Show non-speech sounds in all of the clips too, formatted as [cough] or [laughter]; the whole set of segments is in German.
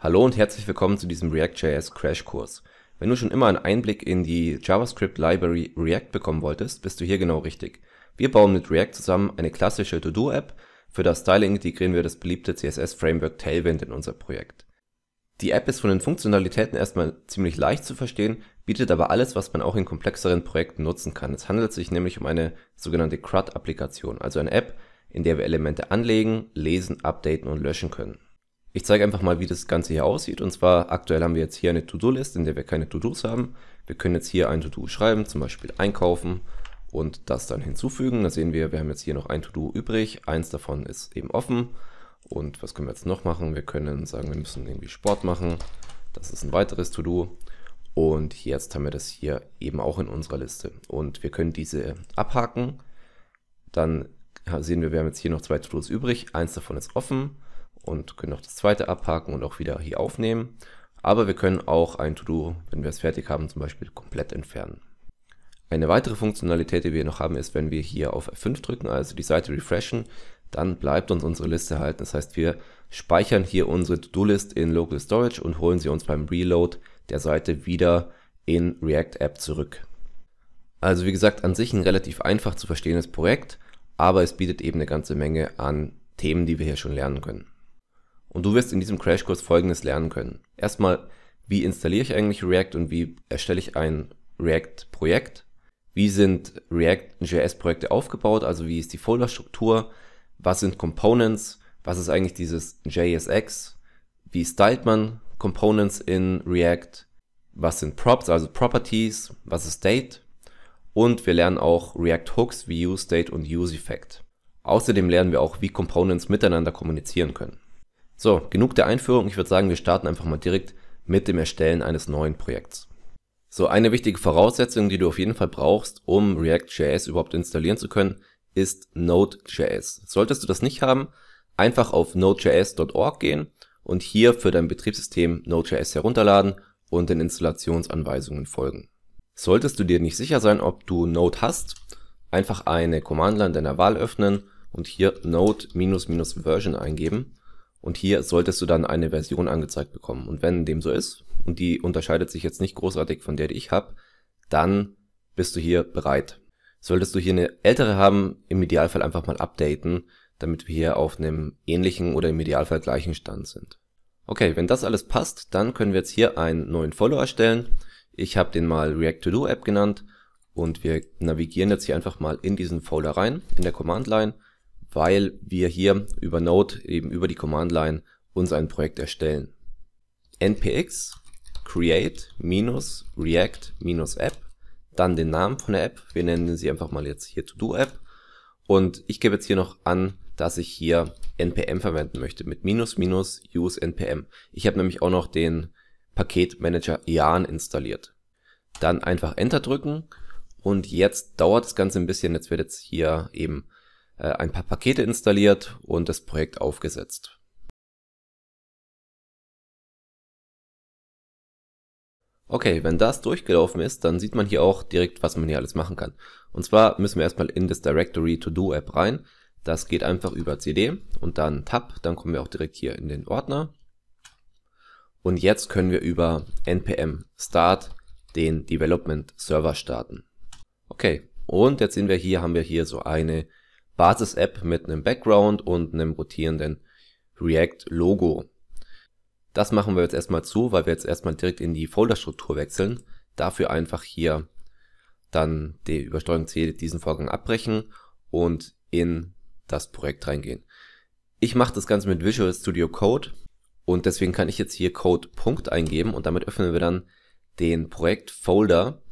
Hallo und herzlich willkommen zu diesem React.js Crashkurs. Wenn du schon immer einen Einblick in die JavaScript Library React bekommen wolltest, bist du hier genau richtig. Wir bauen mit React zusammen eine klassische To-Do-App. Für das Styling integrieren wir das beliebte CSS-Framework Tailwind in unser Projekt. Die App ist von den Funktionalitäten erstmal ziemlich leicht zu verstehen, bietet aber alles, was man auch in komplexeren Projekten nutzen kann. Es handelt sich nämlich um eine sogenannte CRUD-Applikation, also eine App, in der wir Elemente anlegen, lesen, updaten und löschen können. Ich zeige einfach mal, wie das Ganze hier aussieht. Und zwar aktuell haben wir jetzt hier eine To-Do-List, in der wir keine To-Dos haben. Wir können jetzt hier ein To-Do schreiben, zum Beispiel einkaufen und das dann hinzufügen. Da sehen wir, wir haben jetzt hier noch ein To-Do übrig. Eins davon ist eben offen. Und was können wir jetzt noch machen? Wir können sagen, wir müssen irgendwie Sport machen. Das ist ein weiteres To-Do. Und jetzt haben wir das hier eben auch in unserer Liste. Und wir können diese abhaken. Dann sehen wir, wir haben jetzt hier noch zwei To-Dos übrig. Eins davon ist offen und können auch das zweite abhaken und auch wieder hier aufnehmen. Aber wir können auch ein To-Do, wenn wir es fertig haben, zum Beispiel komplett entfernen. Eine weitere Funktionalität, die wir noch haben, ist, wenn wir hier auf F5 drücken, also die Seite refreshen, dann bleibt uns unsere Liste halten. Das heißt, wir speichern hier unsere To-Do-List in Local Storage und holen sie uns beim Reload der Seite wieder in React App zurück. Also wie gesagt, an sich ein relativ einfach zu verstehendes Projekt, aber es bietet eben eine ganze Menge an Themen, die wir hier schon lernen können. Und du wirst in diesem Crashkurs folgendes lernen können. Erstmal, wie installiere ich eigentlich React und wie erstelle ich ein React-Projekt? Wie sind react js projekte aufgebaut? Also wie ist die Folderstruktur? Was sind Components? Was ist eigentlich dieses JSX? Wie stylt man Components in React? Was sind Props, also Properties? Was ist State? Und wir lernen auch React Hooks wie UseState und UseEffect. Außerdem lernen wir auch, wie Components miteinander kommunizieren können. So, genug der Einführung. Ich würde sagen, wir starten einfach mal direkt mit dem Erstellen eines neuen Projekts. So, eine wichtige Voraussetzung, die du auf jeden Fall brauchst, um React.js überhaupt installieren zu können, ist Node.js. Solltest du das nicht haben, einfach auf nodejs.org gehen und hier für dein Betriebssystem Node.js herunterladen und den Installationsanweisungen folgen. Solltest du dir nicht sicher sein, ob du Node hast, einfach eine Command-Line deiner Wahl öffnen und hier Node-Version eingeben und hier solltest du dann eine Version angezeigt bekommen. Und wenn dem so ist, und die unterscheidet sich jetzt nicht großartig von der, die ich habe, dann bist du hier bereit. Solltest du hier eine ältere haben, im Idealfall einfach mal updaten, damit wir hier auf einem ähnlichen oder im Idealfall gleichen Stand sind. Okay, wenn das alles passt, dann können wir jetzt hier einen neuen Follow erstellen. Ich habe den mal React To Do App genannt und wir navigieren jetzt hier einfach mal in diesen Folder rein, in der Command Line weil wir hier über Node, eben über die Command Line, uns ein Projekt erstellen. npx create-react-app, dann den Namen von der App, wir nennen sie einfach mal jetzt hier To-Do-App und ich gebe jetzt hier noch an, dass ich hier npm verwenden möchte mit minus minus use npm. Ich habe nämlich auch noch den Paketmanager IAN installiert. Dann einfach Enter drücken und jetzt dauert das Ganze ein bisschen, jetzt wird jetzt hier eben äh, ein paar Pakete installiert und das Projekt aufgesetzt. Okay, wenn das durchgelaufen ist, dann sieht man hier auch direkt, was man hier alles machen kann. Und zwar müssen wir erstmal in das Directory To Do App rein. Das geht einfach über CD und dann Tab, dann kommen wir auch direkt hier in den Ordner. Und jetzt können wir über npm start den Development Server starten. Okay, und jetzt sehen wir hier, haben wir hier so eine Basis-App mit einem Background und einem rotierenden React-Logo. Das machen wir jetzt erstmal zu, weil wir jetzt erstmal direkt in die Folderstruktur wechseln. Dafür einfach hier dann die Übersteuerung C diesen Vorgang abbrechen und in das Projekt reingehen. Ich mache das Ganze mit Visual Studio Code und deswegen kann ich jetzt hier Code Punkt eingeben und damit öffnen wir dann den Projektfolder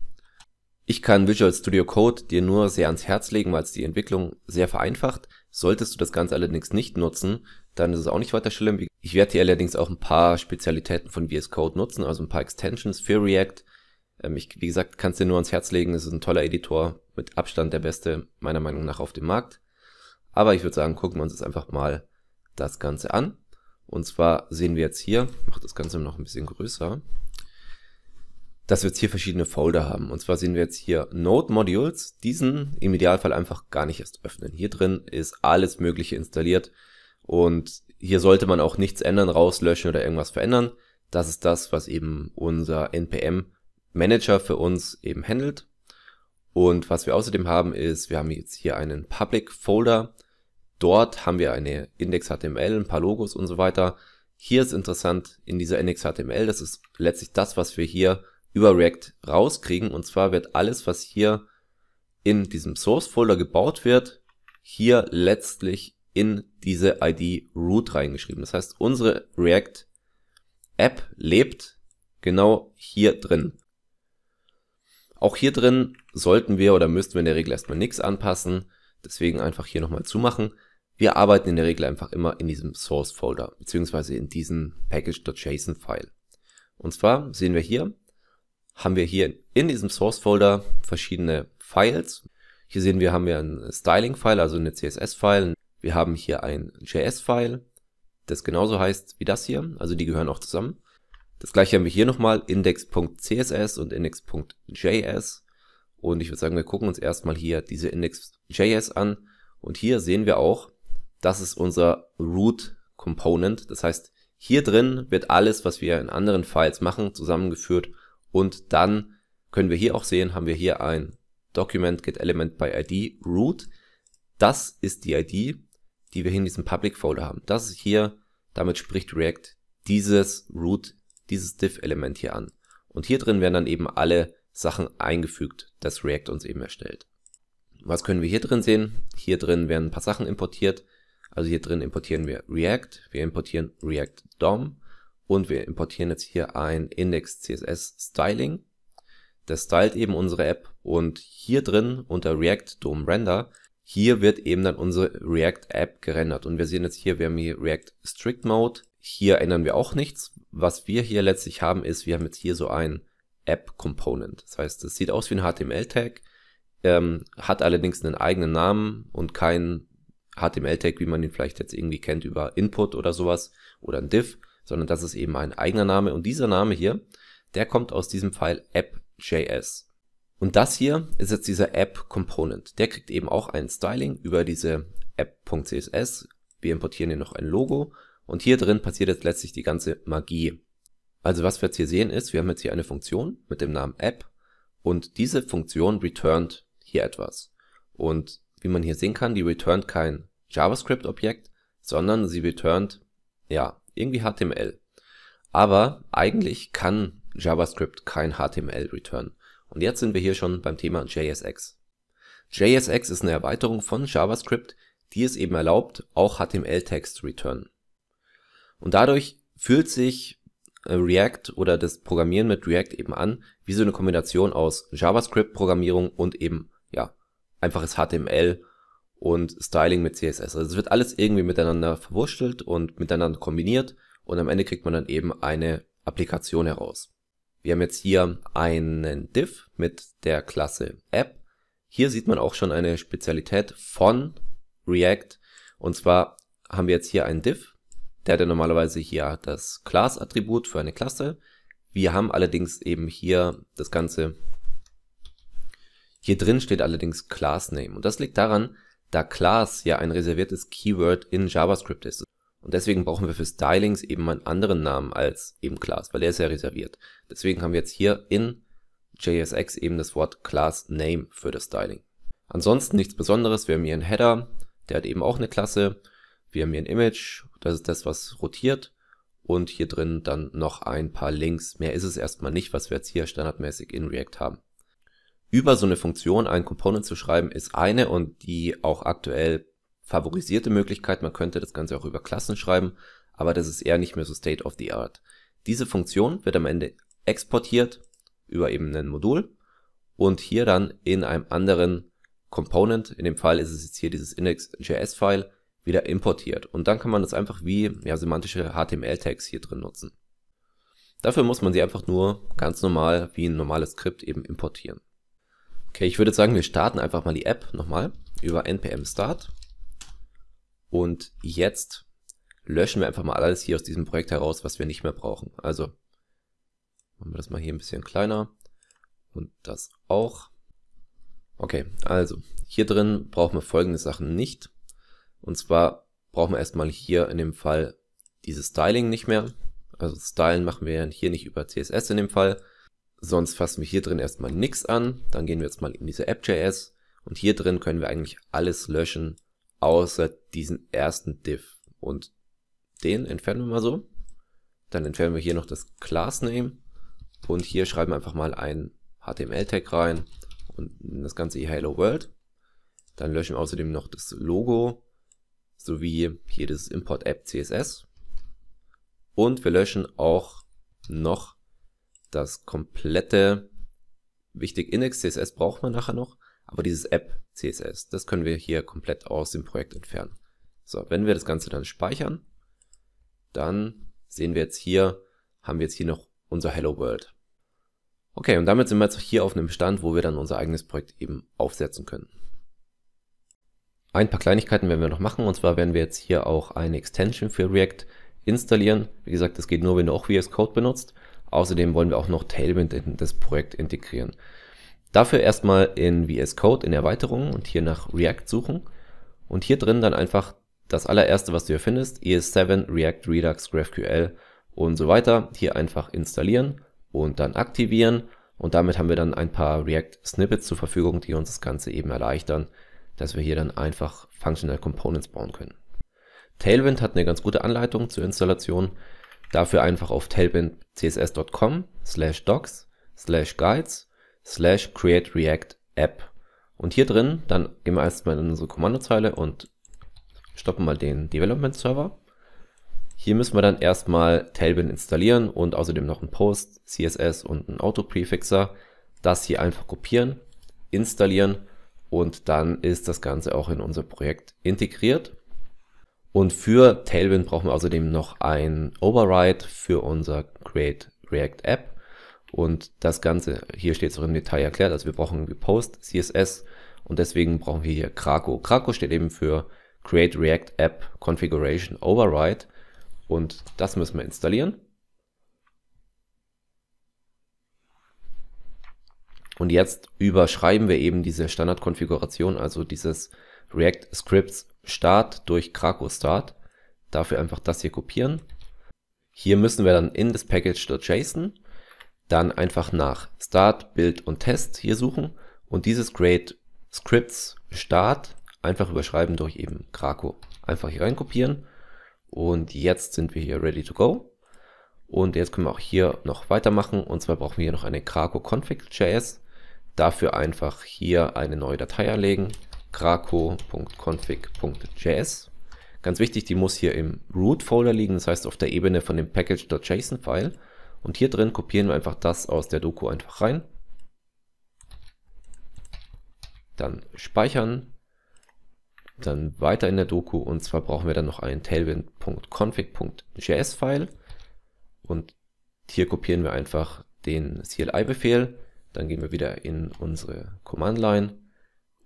ich kann Visual Studio Code dir nur sehr ans Herz legen, weil es die Entwicklung sehr vereinfacht. Solltest du das Ganze allerdings nicht nutzen, dann ist es auch nicht weiter schlimm. Ich werde dir allerdings auch ein paar Spezialitäten von VS Code nutzen, also ein paar Extensions für React. Ähm, ich, wie gesagt, kann es dir nur ans Herz legen. Es ist ein toller Editor, mit Abstand der beste, meiner Meinung nach, auf dem Markt. Aber ich würde sagen, gucken wir uns jetzt einfach mal das Ganze an. Und zwar sehen wir jetzt hier, ich mache das Ganze noch ein bisschen größer dass wir jetzt hier verschiedene Folder haben. Und zwar sehen wir jetzt hier Node Modules, diesen im Idealfall einfach gar nicht erst öffnen. Hier drin ist alles mögliche installiert und hier sollte man auch nichts ändern, rauslöschen oder irgendwas verändern. Das ist das, was eben unser NPM Manager für uns eben handelt. Und was wir außerdem haben ist, wir haben jetzt hier einen Public Folder. Dort haben wir eine Index.html, ein paar Logos und so weiter. Hier ist interessant in dieser Index.html, das ist letztlich das, was wir hier über React rauskriegen. Und zwar wird alles, was hier in diesem Source-Folder gebaut wird, hier letztlich in diese ID root reingeschrieben. Das heißt, unsere React App lebt genau hier drin. Auch hier drin sollten wir oder müssten wir in der Regel erstmal nichts anpassen. Deswegen einfach hier nochmal zumachen. Wir arbeiten in der Regel einfach immer in diesem Source Folder, beziehungsweise in diesem package.json File. Und zwar sehen wir hier, haben wir hier in diesem Source Folder verschiedene Files. Hier sehen wir, haben wir ein Styling-File, also eine CSS-File. Wir haben hier ein JS-File, das genauso heißt wie das hier, also die gehören auch zusammen. Das gleiche haben wir hier nochmal, index.css und index.js. Und ich würde sagen, wir gucken uns erstmal hier diese index.js an. Und hier sehen wir auch, das ist unser Root Component. Das heißt, hier drin wird alles, was wir in anderen Files machen, zusammengeführt und dann können wir hier auch sehen, haben wir hier ein Document get element by ID root. Das ist die ID, die wir hier in diesem Public Folder haben. Das ist hier, damit spricht React dieses root, dieses div Element hier an. Und hier drin werden dann eben alle Sachen eingefügt, das React uns eben erstellt. Was können wir hier drin sehen? Hier drin werden ein paar Sachen importiert. Also hier drin importieren wir React, wir importieren React DOM und wir importieren jetzt hier ein Index CSS Styling. Das stylt eben unsere App und hier drin unter React DOM Render, hier wird eben dann unsere React App gerendert. Und wir sehen jetzt hier, wir haben hier React Strict Mode. Hier ändern wir auch nichts. Was wir hier letztlich haben ist, wir haben jetzt hier so ein App Component. Das heißt, es sieht aus wie ein HTML Tag, ähm, hat allerdings einen eigenen Namen und keinen HTML-Tag, wie man ihn vielleicht jetzt irgendwie kennt über Input oder sowas oder ein Div, sondern das ist eben ein eigener Name. Und dieser Name hier, der kommt aus diesem Pfeil app.js. Und das hier ist jetzt dieser App-Component. Der kriegt eben auch ein Styling über diese app.css. Wir importieren hier noch ein Logo. Und hier drin passiert jetzt letztlich die ganze Magie. Also was wir jetzt hier sehen ist, wir haben jetzt hier eine Funktion mit dem Namen App und diese Funktion returnt hier etwas. Und wie man hier sehen kann, die returnt kein JavaScript-Objekt, sondern sie returnt, ja, irgendwie HTML. Aber eigentlich kann JavaScript kein HTML return. Und jetzt sind wir hier schon beim Thema JSX. JSX ist eine Erweiterung von JavaScript, die es eben erlaubt, auch HTML-Text zu returnen. Und dadurch fühlt sich äh, React oder das Programmieren mit React eben an, wie so eine Kombination aus JavaScript-Programmierung und eben, ja, einfaches HTML und Styling mit CSS. Also es wird alles irgendwie miteinander verwurschtelt und miteinander kombiniert und am Ende kriegt man dann eben eine Applikation heraus. Wir haben jetzt hier einen Div mit der Klasse App. Hier sieht man auch schon eine Spezialität von React. Und zwar haben wir jetzt hier einen Div. Der hat normalerweise hier das Class-Attribut für eine Klasse. Wir haben allerdings eben hier das Ganze. Hier drin steht allerdings Class Name. Und das liegt daran, da Class ja ein reserviertes Keyword in JavaScript ist. Und deswegen brauchen wir für Stylings eben einen anderen Namen als eben Class, weil er ist ja reserviert. Deswegen haben wir jetzt hier in JSX eben das Wort Class Name für das Styling. Ansonsten nichts Besonderes. Wir haben hier einen Header, der hat eben auch eine Klasse. Wir haben hier ein Image, das ist das, was rotiert. Und hier drin dann noch ein paar Links. Mehr ist es erstmal nicht, was wir jetzt hier standardmäßig in React haben über so eine Funktion einen Component zu schreiben, ist eine und die auch aktuell favorisierte Möglichkeit. Man könnte das Ganze auch über Klassen schreiben, aber das ist eher nicht mehr so State of the Art. Diese Funktion wird am Ende exportiert über eben ein Modul und hier dann in einem anderen Component, in dem Fall ist es jetzt hier dieses index.js-File, wieder importiert. Und dann kann man das einfach wie ja, semantische HTML-Tags hier drin nutzen. Dafür muss man sie einfach nur ganz normal wie ein normales Skript eben importieren. Okay, ich würde sagen, wir starten einfach mal die App nochmal über npm start. Und jetzt löschen wir einfach mal alles hier aus diesem Projekt heraus, was wir nicht mehr brauchen. Also machen wir das mal hier ein bisschen kleiner und das auch. Okay, also hier drin brauchen wir folgende Sachen nicht. Und zwar brauchen wir erstmal hier in dem Fall dieses Styling nicht mehr. Also Stylen machen wir hier nicht über CSS in dem Fall, Sonst fassen wir hier drin erstmal nichts an. Dann gehen wir jetzt mal in diese App.js und hier drin können wir eigentlich alles löschen, außer diesen ersten Div. Und den entfernen wir mal so. Dann entfernen wir hier noch das Class Name und hier schreiben wir einfach mal ein HTML-Tag rein und das ganze Hello World. Dann löschen wir außerdem noch das Logo sowie hier das Import App CSS. Und wir löschen auch noch das komplette, wichtig, Index CSS braucht man nachher noch, aber dieses App CSS, das können wir hier komplett aus dem Projekt entfernen. So, wenn wir das Ganze dann speichern, dann sehen wir jetzt hier, haben wir jetzt hier noch unser Hello World. Okay, und damit sind wir jetzt hier auf einem Stand, wo wir dann unser eigenes Projekt eben aufsetzen können. Ein paar Kleinigkeiten werden wir noch machen, und zwar werden wir jetzt hier auch eine Extension für React installieren. Wie gesagt, das geht nur, wenn du auch VS Code benutzt. Außerdem wollen wir auch noch Tailwind in das Projekt integrieren. Dafür erstmal in VS Code in Erweiterungen und hier nach React suchen und hier drin dann einfach das allererste, was du hier findest, ES7, React, Redux, GraphQL und so weiter, hier einfach installieren und dann aktivieren und damit haben wir dann ein paar React Snippets zur Verfügung, die uns das Ganze eben erleichtern, dass wir hier dann einfach Functional Components bauen können. Tailwind hat eine ganz gute Anleitung zur Installation. Dafür einfach auf tailwind.css.com slash docs slash guides slash create react app. Und hier drin, dann gehen wir erstmal in unsere Kommandozeile und stoppen mal den Development Server. Hier müssen wir dann erstmal Tailwind installieren und außerdem noch ein Post, CSS und ein Auto-Prefixer. Das hier einfach kopieren, installieren und dann ist das Ganze auch in unser Projekt integriert. Und für Tailwind brauchen wir außerdem noch ein Override für unser Create React App. Und das Ganze, hier steht es auch im Detail erklärt, also wir brauchen Post, CSS und deswegen brauchen wir hier Krako. Krako steht eben für Create React App Configuration Override und das müssen wir installieren. Und jetzt überschreiben wir eben diese Standardkonfiguration, also dieses React Scripts Start durch Krakow Start. Dafür einfach das hier kopieren. Hier müssen wir dann in das Package.json dann einfach nach Start, Build und Test hier suchen und dieses Create Scripts Start einfach überschreiben durch eben Krakow. Einfach hier rein kopieren und jetzt sind wir hier ready to go. Und jetzt können wir auch hier noch weitermachen und zwar brauchen wir hier noch eine Krakow Config.js. Dafür einfach hier eine neue Datei anlegen, krako.config.js. Ganz wichtig, die muss hier im Root-Folder liegen, das heißt auf der Ebene von dem package.json-File. Und hier drin kopieren wir einfach das aus der Doku einfach rein. Dann speichern. Dann weiter in der Doku und zwar brauchen wir dann noch einen tailwind.config.js-File. Und hier kopieren wir einfach den CLI-Befehl. Dann gehen wir wieder in unsere Command-Line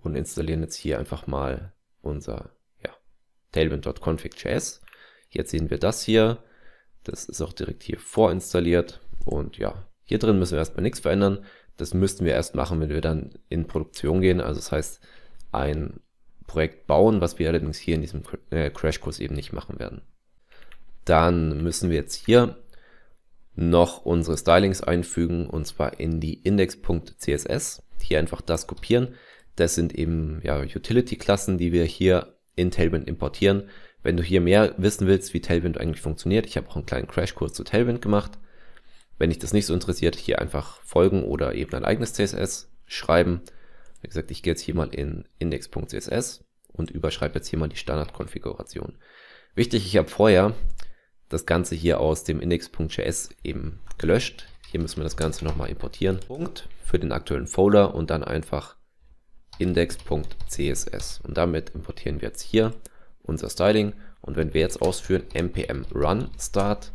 und installieren jetzt hier einfach mal unser ja, tailwind.config.js. Jetzt sehen wir das hier. Das ist auch direkt hier vorinstalliert. Und ja, hier drin müssen wir erstmal nichts verändern. Das müssten wir erst machen, wenn wir dann in Produktion gehen. Also das heißt, ein Projekt bauen, was wir allerdings hier in diesem äh, Crashkurs eben nicht machen werden. Dann müssen wir jetzt hier noch unsere Stylings einfügen und zwar in die index.css. Hier einfach das kopieren. Das sind eben ja, Utility-Klassen, die wir hier in Tailwind importieren. Wenn du hier mehr wissen willst, wie Tailwind eigentlich funktioniert, ich habe auch einen kleinen Crashkurs zu Tailwind gemacht. Wenn dich das nicht so interessiert, hier einfach folgen oder eben ein eigenes CSS schreiben. Wie gesagt, ich gehe jetzt hier mal in index.css und überschreibe jetzt hier mal die Standardkonfiguration. Wichtig, ich habe vorher das Ganze hier aus dem index.js eben gelöscht. Hier müssen wir das Ganze nochmal importieren. Punkt für den aktuellen Folder und dann einfach index.css. Und damit importieren wir jetzt hier unser Styling. Und wenn wir jetzt ausführen npm run start,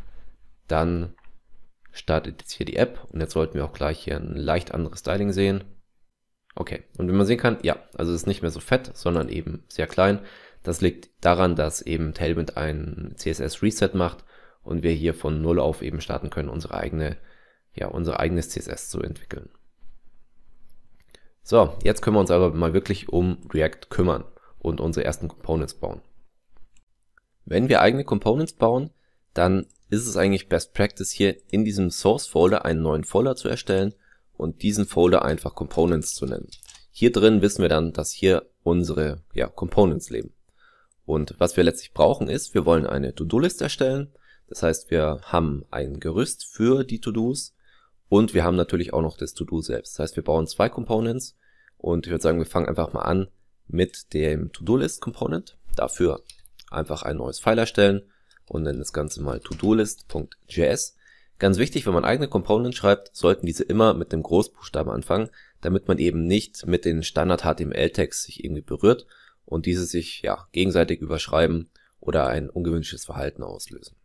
dann startet jetzt hier die App. Und jetzt sollten wir auch gleich hier ein leicht anderes Styling sehen. Okay, und wie man sehen kann, ja, also es ist nicht mehr so fett, sondern eben sehr klein. Das liegt daran, dass eben Tailwind ein CSS-Reset macht und wir hier von Null auf eben starten können, unsere eigene, ja, unser eigenes CSS zu entwickeln. So, jetzt können wir uns aber mal wirklich um React kümmern und unsere ersten Components bauen. Wenn wir eigene Components bauen, dann ist es eigentlich Best Practice hier in diesem Source Folder einen neuen Folder zu erstellen und diesen Folder einfach Components zu nennen. Hier drin wissen wir dann, dass hier unsere ja, Components leben. Und was wir letztlich brauchen ist, wir wollen eine To-Do-List erstellen. Das heißt, wir haben ein Gerüst für die To-Dos und wir haben natürlich auch noch das To-Do selbst. Das heißt, wir bauen zwei Components und ich würde sagen, wir fangen einfach mal an mit dem To-Do-List-Component. Dafür einfach ein neues File erstellen und nennen das Ganze mal to-do-list.js. Ganz wichtig, wenn man eigene Components schreibt, sollten diese immer mit dem Großbuchstaben anfangen, damit man eben nicht mit den Standard-HTML-Tags sich irgendwie berührt und diese sich ja gegenseitig überschreiben oder ein ungewünschtes Verhalten auslösen.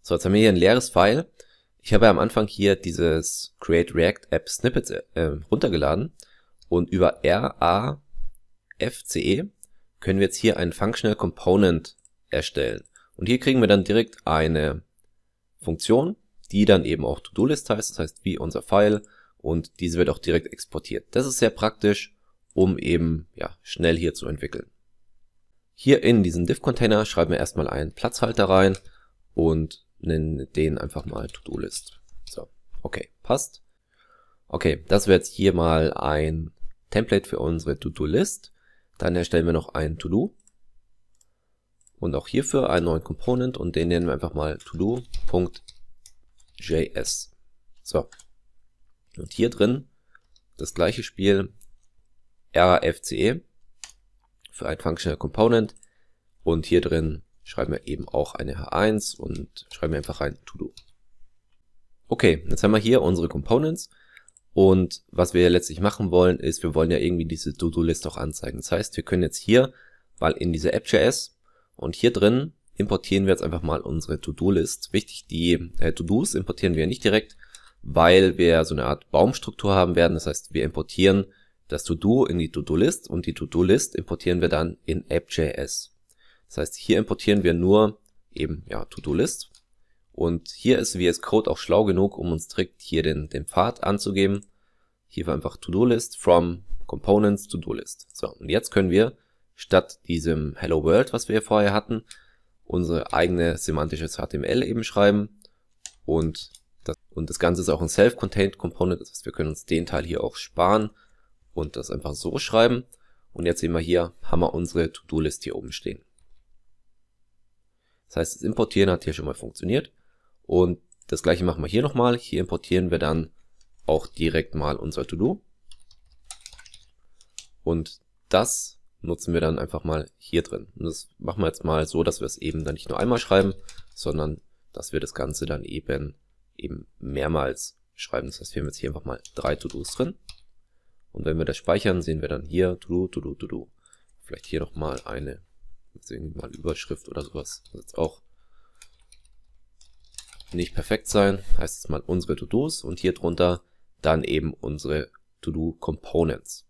So, jetzt haben wir hier ein leeres File ich habe ja am Anfang hier dieses Create React App Snippets äh, ähm, runtergeladen und über RAFCE können wir jetzt hier einen Functional Component erstellen. Und hier kriegen wir dann direkt eine Funktion, die dann eben auch To-Do-List heißt, das heißt wie unser File und diese wird auch direkt exportiert. Das ist sehr praktisch, um eben ja, schnell hier zu entwickeln. Hier in diesen Div-Container schreiben wir erstmal einen Platzhalter rein und nennen den einfach mal To-Do-List. So, okay, passt. Okay, das wäre jetzt hier mal ein Template für unsere To-Do-List. Dann erstellen wir noch ein To-Do. Und auch hierfür einen neuen Component und den nennen wir einfach mal to-do.js. So. Und hier drin das gleiche Spiel RFCE für ein Functional Component und hier drin schreiben wir eben auch eine H1 und schreiben einfach rein to-do. Okay, jetzt haben wir hier unsere Components und was wir letztlich machen wollen, ist, wir wollen ja irgendwie diese To-Do-List auch anzeigen. Das heißt, wir können jetzt hier mal in diese App.js und hier drin importieren wir jetzt einfach mal unsere To-Do-List. Wichtig, die äh, To-Dos importieren wir nicht direkt, weil wir so eine Art Baumstruktur haben werden. Das heißt, wir importieren das To-Do in die To-Do-List und die To-Do-List importieren wir dann in App.js. Das heißt, hier importieren wir nur eben ja To-Do-List. Und hier ist VS Code auch schlau genug, um uns direkt hier den, den Pfad anzugeben. Hier war einfach To-Do-List from Components To-Do-List. So, und jetzt können wir statt diesem Hello World, was wir vorher hatten, unsere eigene semantische HTML eben schreiben. Und das, und das Ganze ist auch ein Self-Contained Component, das heißt, wir können uns den Teil hier auch sparen und das einfach so schreiben. Und jetzt sehen wir hier, haben wir unsere To-Do-List hier oben stehen. Das heißt, das Importieren hat hier schon mal funktioniert. Und das gleiche machen wir hier nochmal. Hier importieren wir dann auch direkt mal unser To-Do. Und das nutzen wir dann einfach mal hier drin. Und das machen wir jetzt mal so, dass wir es eben dann nicht nur einmal schreiben, sondern dass wir das Ganze dann eben, eben mehrmals schreiben. Das heißt, wir haben jetzt hier einfach mal drei To-Dos drin. Und wenn wir das speichern, sehen wir dann hier To-Do, To-Do, To-Do. Vielleicht hier nochmal eine Jetzt irgendwie mal Überschrift oder sowas. Das jetzt auch nicht perfekt sein. Heißt jetzt mal unsere To-Dos und hier drunter dann eben unsere To-Do-Components.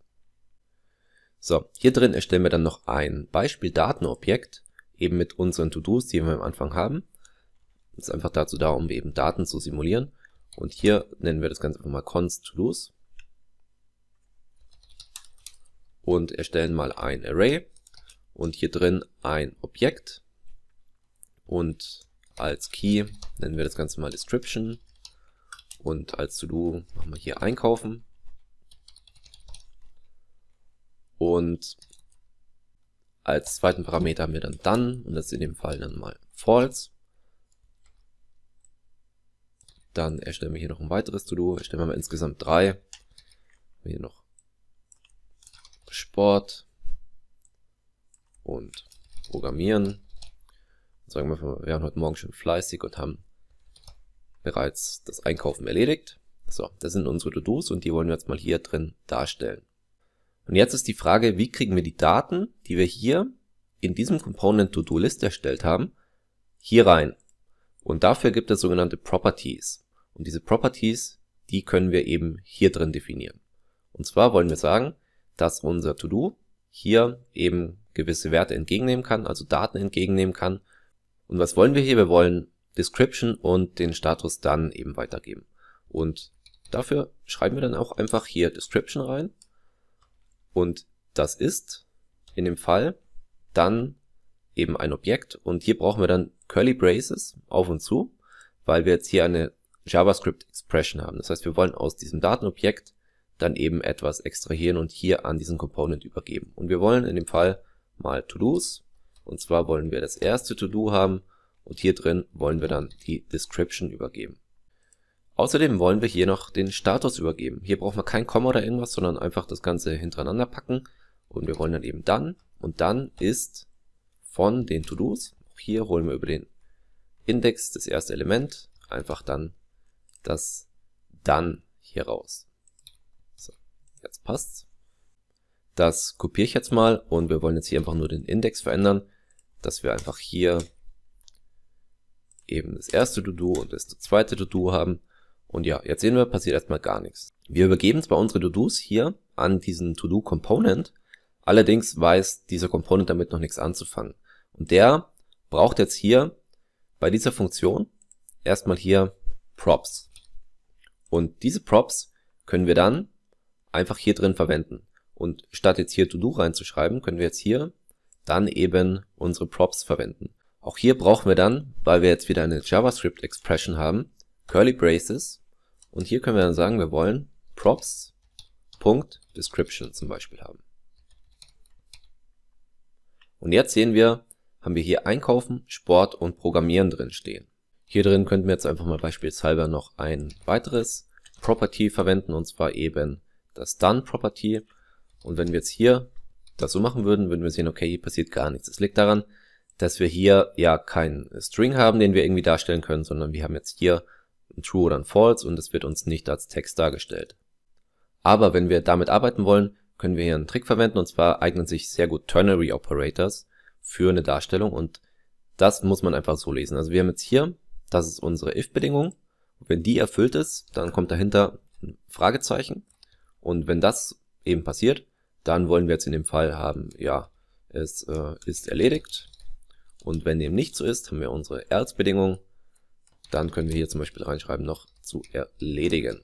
So, hier drin erstellen wir dann noch ein Beispiel-Datenobjekt, eben mit unseren To-Dos, die wir am Anfang haben. Das ist einfach dazu da, um eben Daten zu simulieren. Und hier nennen wir das Ganze einfach mal const to-dos. Und erstellen mal ein Array und hier drin ein Objekt und als Key nennen wir das Ganze mal Description und als To-Do machen wir hier Einkaufen und als zweiten Parameter haben wir dann dann und das ist in dem Fall dann mal false. Dann erstellen wir hier noch ein weiteres To-Do, erstellen wir mal insgesamt drei. Hier noch Sport, und Programmieren. Sagen wir, wir waren heute Morgen schon fleißig und haben bereits das Einkaufen erledigt. So, das sind unsere To-Dos und die wollen wir jetzt mal hier drin darstellen. Und jetzt ist die Frage, wie kriegen wir die Daten, die wir hier in diesem Component To-Do-List erstellt haben, hier rein. Und dafür gibt es sogenannte Properties. Und diese Properties, die können wir eben hier drin definieren. Und zwar wollen wir sagen, dass unser To-Do hier eben gewisse Werte entgegennehmen kann, also Daten entgegennehmen kann. Und was wollen wir hier? Wir wollen Description und den Status dann eben weitergeben. Und dafür schreiben wir dann auch einfach hier Description rein. Und das ist in dem Fall dann eben ein Objekt. Und hier brauchen wir dann Curly Braces auf und zu, weil wir jetzt hier eine JavaScript Expression haben. Das heißt, wir wollen aus diesem Datenobjekt dann eben etwas extrahieren und hier an diesen Component übergeben. Und wir wollen in dem Fall mal To-Dos. Und zwar wollen wir das erste To-Do haben und hier drin wollen wir dann die Description übergeben. Außerdem wollen wir hier noch den Status übergeben. Hier brauchen wir kein Komma oder irgendwas, sondern einfach das Ganze hintereinander packen. Und wir wollen dann eben dann und dann ist von den To-Dos, hier holen wir über den Index das erste Element, einfach dann das dann hier raus. So, jetzt passt's. Das kopiere ich jetzt mal und wir wollen jetzt hier einfach nur den Index verändern, dass wir einfach hier eben das erste To-Do und das zweite To-Do haben. Und ja, jetzt sehen wir, passiert erstmal gar nichts. Wir übergeben zwar unsere To-Dos hier an diesen To-Do-Component, allerdings weiß dieser Component damit noch nichts anzufangen. Und der braucht jetzt hier bei dieser Funktion erstmal hier Props. Und diese Props können wir dann einfach hier drin verwenden. Und statt jetzt hier To-Do reinzuschreiben, können wir jetzt hier dann eben unsere Props verwenden. Auch hier brauchen wir dann, weil wir jetzt wieder eine JavaScript Expression haben, Curly Braces. Und hier können wir dann sagen, wir wollen Props.description zum Beispiel haben. Und jetzt sehen wir, haben wir hier Einkaufen, Sport und Programmieren drin stehen. Hier drin könnten wir jetzt einfach mal beispielshalber noch ein weiteres Property verwenden, und zwar eben das Done Property. Und wenn wir jetzt hier das so machen würden, würden wir sehen, okay, hier passiert gar nichts. Es liegt daran, dass wir hier ja keinen String haben, den wir irgendwie darstellen können, sondern wir haben jetzt hier ein True oder ein False und es wird uns nicht als Text dargestellt. Aber wenn wir damit arbeiten wollen, können wir hier einen Trick verwenden und zwar eignen sich sehr gut Ternary Operators für eine Darstellung und das muss man einfach so lesen. Also wir haben jetzt hier, das ist unsere if-Bedingung. Wenn die erfüllt ist, dann kommt dahinter ein Fragezeichen und wenn das eben passiert, dann wollen wir jetzt in dem Fall haben, ja, es äh, ist erledigt. Und wenn dem nicht so ist, haben wir unsere else Dann können wir hier zum Beispiel reinschreiben, noch zu erledigen.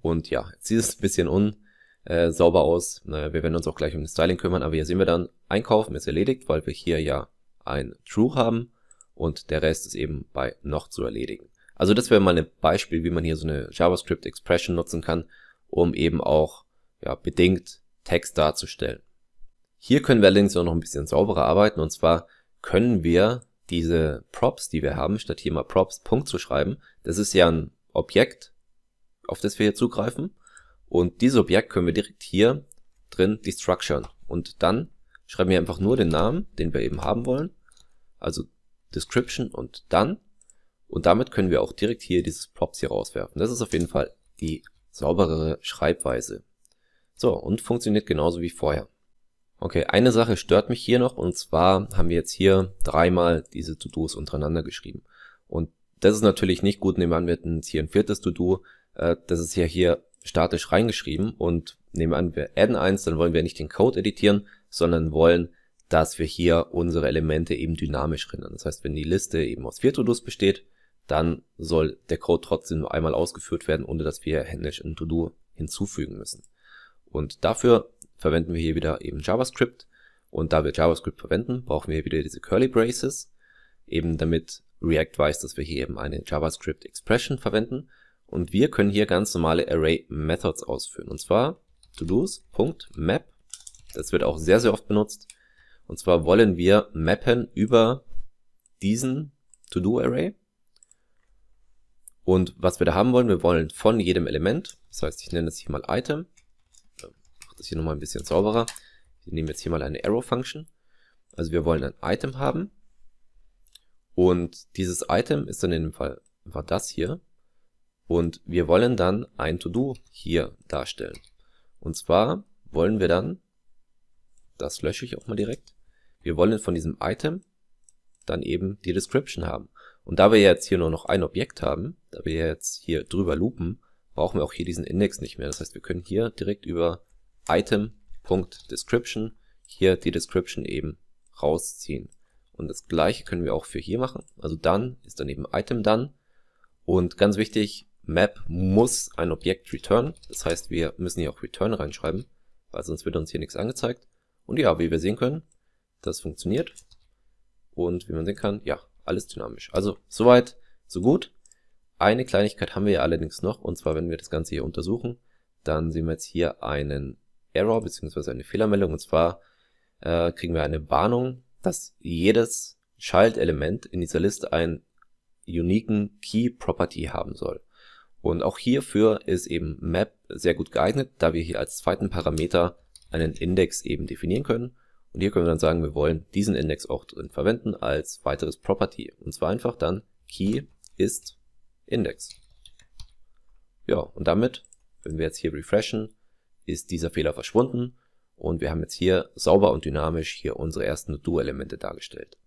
Und ja, jetzt sieht es ein bisschen unsauber äh, aus. wir werden uns auch gleich um das Styling kümmern, aber hier sehen wir dann, Einkaufen ist erledigt, weil wir hier ja ein True haben und der Rest ist eben bei noch zu erledigen. Also das wäre mal ein Beispiel, wie man hier so eine JavaScript-Expression nutzen kann, um eben auch ja, bedingt Text darzustellen. Hier können wir allerdings auch noch ein bisschen sauberer arbeiten und zwar können wir diese Props, die wir haben, statt hier mal Props Punkt zu schreiben, das ist ja ein Objekt, auf das wir hier zugreifen und dieses Objekt können wir direkt hier drin destructuren und dann schreiben wir einfach nur den Namen, den wir eben haben wollen, also Description und dann und damit können wir auch direkt hier dieses Props hier rauswerfen. Das ist auf jeden Fall die sauberere Schreibweise. So, und funktioniert genauso wie vorher. Okay, eine Sache stört mich hier noch und zwar haben wir jetzt hier dreimal diese To-Dos untereinander geschrieben. Und das ist natürlich nicht gut, nehmen wir an, wir hätten jetzt hier ein viertes To-Do, äh, das ist ja hier statisch reingeschrieben und nehmen wir an, wir adden eins, dann wollen wir nicht den Code editieren, sondern wollen, dass wir hier unsere Elemente eben dynamisch rendern. Das heißt, wenn die Liste eben aus vier To-Dos besteht, dann soll der Code trotzdem nur einmal ausgeführt werden, ohne dass wir händisch ein To-Do hinzufügen müssen. Und dafür verwenden wir hier wieder eben JavaScript. Und da wir JavaScript verwenden, brauchen wir hier wieder diese Curly Braces, eben damit React weiß, dass wir hier eben eine JavaScript Expression verwenden. Und wir können hier ganz normale Array Methods ausführen. Und zwar todos.map. Das wird auch sehr, sehr oft benutzt. Und zwar wollen wir mappen über diesen To-Do-Array. Und was wir da haben wollen, wir wollen von jedem Element, das heißt, ich nenne es hier mal Item, das hier nochmal ein bisschen sauberer. Wir nehmen jetzt hier mal eine Arrow-Function. Also wir wollen ein Item haben. Und dieses Item ist dann in dem Fall war das hier. Und wir wollen dann ein To-Do hier darstellen. Und zwar wollen wir dann, das lösche ich auch mal direkt, wir wollen von diesem Item dann eben die Description haben. Und da wir jetzt hier nur noch ein Objekt haben, da wir jetzt hier drüber loopen, brauchen wir auch hier diesen Index nicht mehr. Das heißt, wir können hier direkt über Item.Description hier die Description eben rausziehen. Und das gleiche können wir auch für hier machen. Also dann ist daneben Item dann. Und ganz wichtig, Map muss ein Objekt return. Das heißt, wir müssen hier auch return reinschreiben, weil sonst wird uns hier nichts angezeigt. Und ja, wie wir sehen können, das funktioniert. Und wie man sehen kann, ja, alles dynamisch. Also soweit, so gut. Eine Kleinigkeit haben wir ja allerdings noch, und zwar wenn wir das Ganze hier untersuchen, dann sehen wir jetzt hier einen Error bzw. eine Fehlermeldung. Und zwar äh, kriegen wir eine Warnung, dass jedes Child-Element in dieser Liste einen uniken Key Property haben soll. Und auch hierfür ist eben Map sehr gut geeignet, da wir hier als zweiten Parameter einen Index eben definieren können. Und hier können wir dann sagen, wir wollen diesen Index auch drin verwenden als weiteres Property. Und zwar einfach dann Key ist Index. Ja, und damit, wenn wir jetzt hier refreshen, ist dieser Fehler verschwunden und wir haben jetzt hier sauber und dynamisch hier unsere ersten Do-Elemente dargestellt.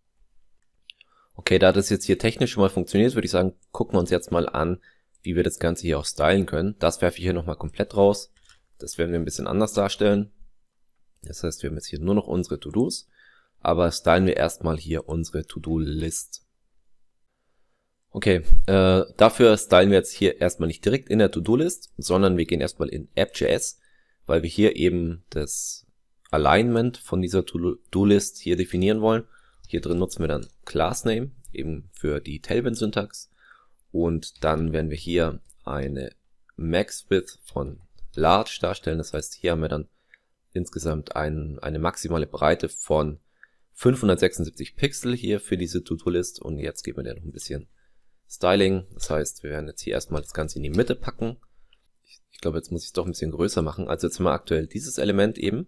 Okay, da das jetzt hier technisch schon mal funktioniert, würde ich sagen, gucken wir uns jetzt mal an, wie wir das Ganze hier auch stylen können. Das werfe ich hier nochmal komplett raus. Das werden wir ein bisschen anders darstellen. Das heißt, wir haben jetzt hier nur noch unsere To-Dos, aber stylen wir erstmal hier unsere To-Do-List. Okay, äh, dafür stylen wir jetzt hier erstmal nicht direkt in der To-Do-List, sondern wir gehen erstmal in App.js weil wir hier eben das Alignment von dieser To-Do-List hier definieren wollen. Hier drin nutzen wir dann Class Name, eben für die Tailwind-Syntax. Und dann werden wir hier eine MaxWidth von Large darstellen. Das heißt, hier haben wir dann insgesamt ein, eine maximale Breite von 576 Pixel hier für diese To-Do-List. Und jetzt geben wir dir noch ein bisschen Styling. Das heißt, wir werden jetzt hier erstmal das Ganze in die Mitte packen glaube, jetzt muss ich es doch ein bisschen größer machen. Also jetzt haben wir aktuell dieses Element eben.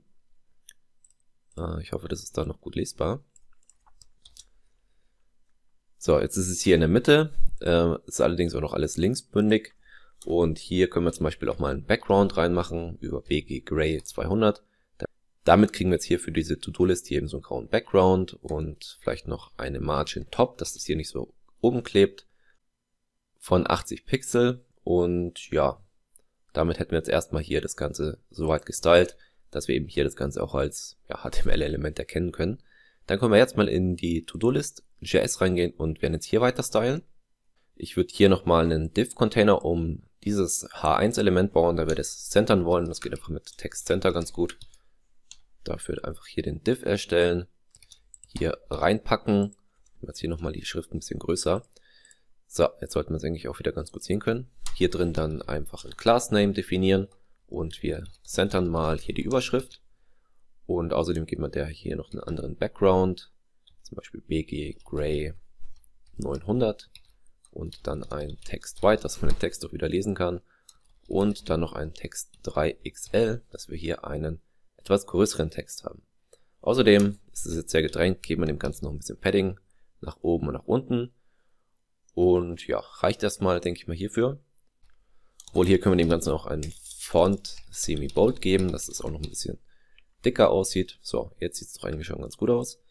Äh, ich hoffe, das ist da noch gut lesbar. So, jetzt ist es hier in der Mitte. Äh, ist allerdings auch noch alles linksbündig. Und hier können wir zum Beispiel auch mal einen Background reinmachen über BG Gray 200. Damit kriegen wir jetzt hier für diese To-Do-List hier eben so einen grauen Background und vielleicht noch eine Margin Top, dass das hier nicht so oben klebt, von 80 Pixel. Und ja, damit hätten wir jetzt erstmal hier das Ganze soweit gestylt, dass wir eben hier das Ganze auch als ja, HTML-Element erkennen können. Dann können wir jetzt mal in die To-Do-List JS reingehen und werden jetzt hier weiter stylen. Ich würde hier nochmal einen Div-Container um dieses H1-Element bauen, da wir das centern wollen. Das geht einfach mit Text-Center ganz gut. Dafür einfach hier den Div erstellen, hier reinpacken. Jetzt hier nochmal die Schrift ein bisschen größer. So, jetzt sollten wir es eigentlich auch wieder ganz gut sehen können. Hier drin dann einfach ein Class Name definieren und wir centern mal hier die Überschrift. Und außerdem geben wir der hier noch einen anderen Background, zum Beispiel BG Gray 900 und dann ein Text White, dass man den Text auch wieder lesen kann und dann noch ein Text 3XL, dass wir hier einen etwas größeren Text haben. Außerdem ist es jetzt sehr gedrängt, geben wir dem Ganzen noch ein bisschen Padding nach oben und nach unten und ja, reicht erstmal, denke ich mal, hierfür. Obwohl hier können wir dem Ganzen auch einen Font semi-bold geben, dass es auch noch ein bisschen dicker aussieht. So, jetzt sieht es doch eigentlich schon ganz gut aus.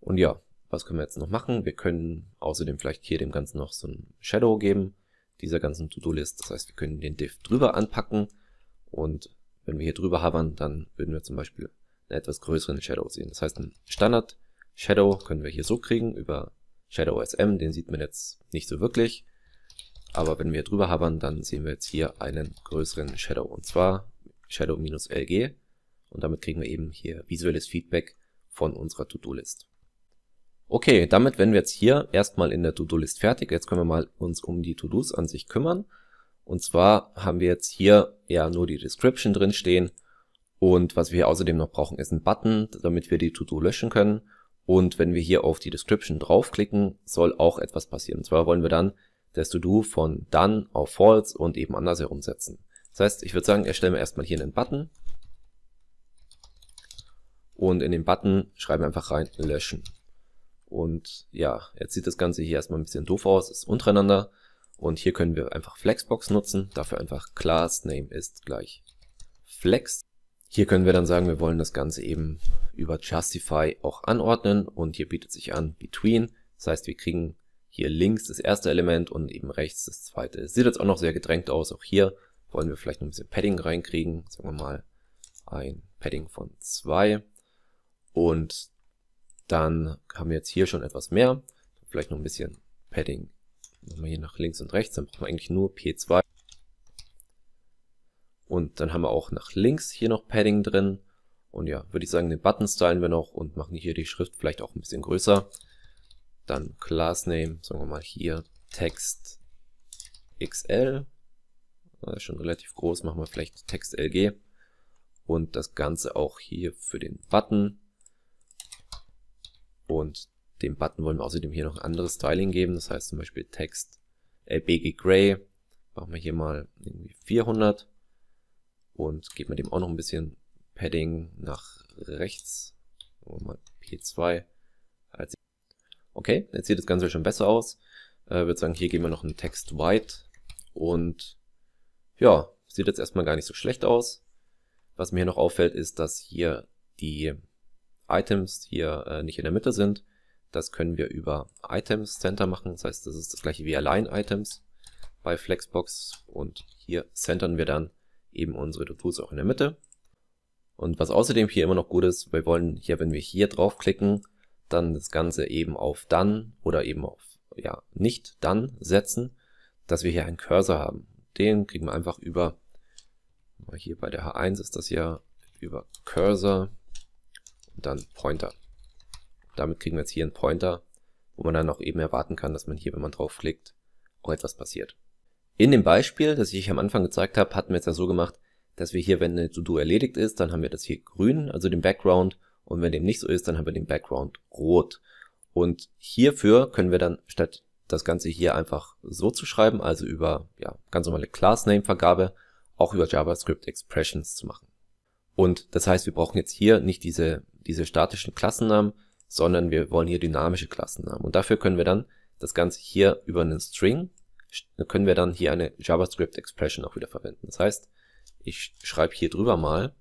Und ja, was können wir jetzt noch machen? Wir können außerdem vielleicht hier dem Ganzen noch so ein Shadow geben, dieser ganzen To-Do-List. Das heißt, wir können den Div drüber anpacken und wenn wir hier drüber havern, dann würden wir zum Beispiel einen etwas größeren Shadow sehen. Das heißt, ein Standard-Shadow können wir hier so kriegen über Shadow SM, den sieht man jetzt nicht so wirklich. Aber wenn wir drüber habern, dann sehen wir jetzt hier einen größeren Shadow. Und zwar Shadow-LG. Und damit kriegen wir eben hier visuelles Feedback von unserer To-Do-List. Okay, damit werden wir jetzt hier erstmal in der To-Do-List fertig. Jetzt können wir mal uns um die To-Dos an sich kümmern. Und zwar haben wir jetzt hier ja nur die Description drin stehen. Und was wir außerdem noch brauchen, ist ein Button, damit wir die To-Do löschen können. Und wenn wir hier auf die Description draufklicken, soll auch etwas passieren. Und zwar wollen wir dann das To-Do von Done auf False und eben andersherum setzen. Das heißt, ich würde sagen, erstellen wir erstmal hier einen Button. Und in den Button schreiben wir einfach rein löschen. Und ja, jetzt sieht das Ganze hier erstmal ein bisschen doof aus, ist untereinander. Und hier können wir einfach Flexbox nutzen, dafür einfach Class Name ist gleich Flex hier können wir dann sagen, wir wollen das Ganze eben über Justify auch anordnen und hier bietet sich an Between. Das heißt, wir kriegen hier links das erste Element und eben rechts das zweite. sieht jetzt auch noch sehr gedrängt aus. Auch hier wollen wir vielleicht noch ein bisschen Padding reinkriegen. Sagen wir mal ein Padding von zwei Und dann haben wir jetzt hier schon etwas mehr. Vielleicht noch ein bisschen Padding. Nochmal hier nach links und rechts. Dann brauchen wir eigentlich nur P2. Und dann haben wir auch nach links hier noch Padding drin. Und ja, würde ich sagen, den Button stylen wir noch und machen hier die Schrift vielleicht auch ein bisschen größer. Dann Class Name, sagen wir mal hier Text XL. Das ah, ist schon relativ groß, machen wir vielleicht Text LG. Und das Ganze auch hier für den Button. Und dem Button wollen wir außerdem hier noch ein anderes Styling geben. Das heißt zum Beispiel Text LBG Gray. Machen wir hier mal irgendwie 400 und gebe mir dem auch noch ein bisschen Padding nach rechts. Mal P2. Okay, jetzt sieht das Ganze schon besser aus. Äh, würde sagen, hier geben wir noch einen Text White und ja, sieht jetzt erstmal gar nicht so schlecht aus. Was mir hier noch auffällt, ist, dass hier die Items hier äh, nicht in der Mitte sind. Das können wir über Items Center machen. Das heißt, das ist das gleiche wie Align Items bei Flexbox. Und hier centern wir dann eben unsere Tools auch in der Mitte. Und was außerdem hier immer noch gut ist, wir wollen hier, wenn wir hier draufklicken, dann das Ganze eben auf dann oder eben auf ja, nicht dann setzen, dass wir hier einen Cursor haben. Den kriegen wir einfach über, hier bei der H1 ist das ja über Cursor und dann Pointer. Damit kriegen wir jetzt hier einen Pointer, wo man dann auch eben erwarten kann, dass man hier, wenn man draufklickt, auch etwas passiert. In dem Beispiel, das ich am Anfang gezeigt habe, hatten wir es ja so gemacht, dass wir hier, wenn eine To-Do erledigt ist, dann haben wir das hier grün, also den Background, und wenn dem nicht so ist, dann haben wir den Background rot. Und hierfür können wir dann statt das Ganze hier einfach so zu schreiben, also über ja, ganz normale Class-Name-Vergabe, auch über JavaScript Expressions zu machen. Und das heißt, wir brauchen jetzt hier nicht diese, diese statischen Klassennamen, sondern wir wollen hier dynamische Klassennamen. Und dafür können wir dann das Ganze hier über einen String können wir dann hier eine JavaScript Expression auch wieder verwenden. Das heißt, ich schreibe hier drüber mal,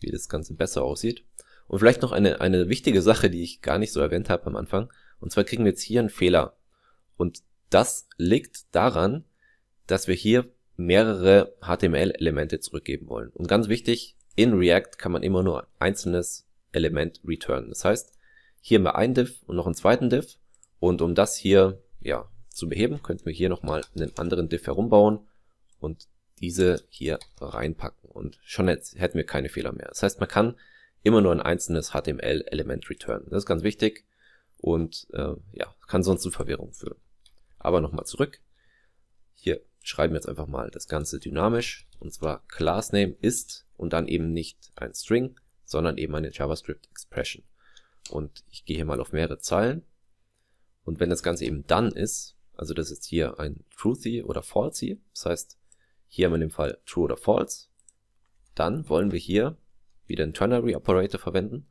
wie das Ganze besser aussieht. Und vielleicht noch eine, eine wichtige Sache, die ich gar nicht so erwähnt habe am Anfang. Und zwar kriegen wir jetzt hier einen Fehler. Und das liegt daran, dass wir hier mehrere HTML-Elemente zurückgeben wollen. Und ganz wichtig, in React kann man immer nur ein einzelnes Element returnen. Das heißt, hier haben wir einen Div und noch einen zweiten Div. Und um das hier ja, zu beheben, könnten wir hier nochmal einen anderen Diff herumbauen und diese hier reinpacken. Und schon jetzt hätten wir keine Fehler mehr. Das heißt, man kann immer nur ein einzelnes HTML-Element returnen. Das ist ganz wichtig und äh, ja, kann sonst zu Verwirrung führen. Aber nochmal zurück. Hier schreiben wir jetzt einfach mal das Ganze dynamisch. Und zwar className ist und dann eben nicht ein String, sondern eben eine JavaScript-Expression. Und ich gehe hier mal auf mehrere Zeilen. Und wenn das Ganze eben dann ist, also das ist hier ein Truthy oder Falsy. Das heißt, hier haben wir in dem Fall True oder False. Dann wollen wir hier wieder einen Ternary Operator verwenden.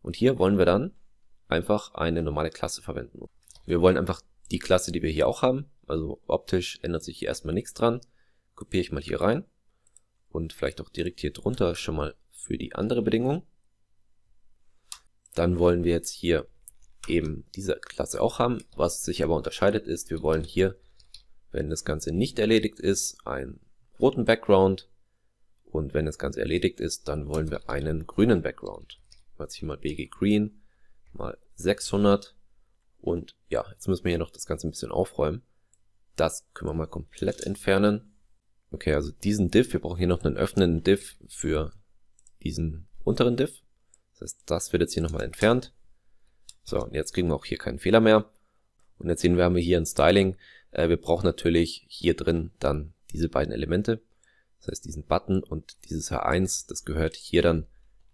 Und hier wollen wir dann einfach eine normale Klasse verwenden. Wir wollen einfach die Klasse, die wir hier auch haben. Also optisch ändert sich hier erstmal nichts dran. Kopiere ich mal hier rein. Und vielleicht auch direkt hier drunter schon mal für die andere Bedingung. Dann wollen wir jetzt hier eben diese Klasse auch haben. Was sich aber unterscheidet ist, wir wollen hier, wenn das Ganze nicht erledigt ist, einen roten Background und wenn das Ganze erledigt ist, dann wollen wir einen grünen Background. Jetzt hier mal BG Green mal 600 und ja, jetzt müssen wir hier noch das Ganze ein bisschen aufräumen. Das können wir mal komplett entfernen. Okay, also diesen Div, wir brauchen hier noch einen öffnenden Div für diesen unteren Div. Das heißt, das wird jetzt hier nochmal entfernt. So, und jetzt kriegen wir auch hier keinen Fehler mehr. Und jetzt sehen wir, haben wir hier ein Styling. Äh, wir brauchen natürlich hier drin dann diese beiden Elemente. Das heißt, diesen Button und dieses H1, das gehört hier dann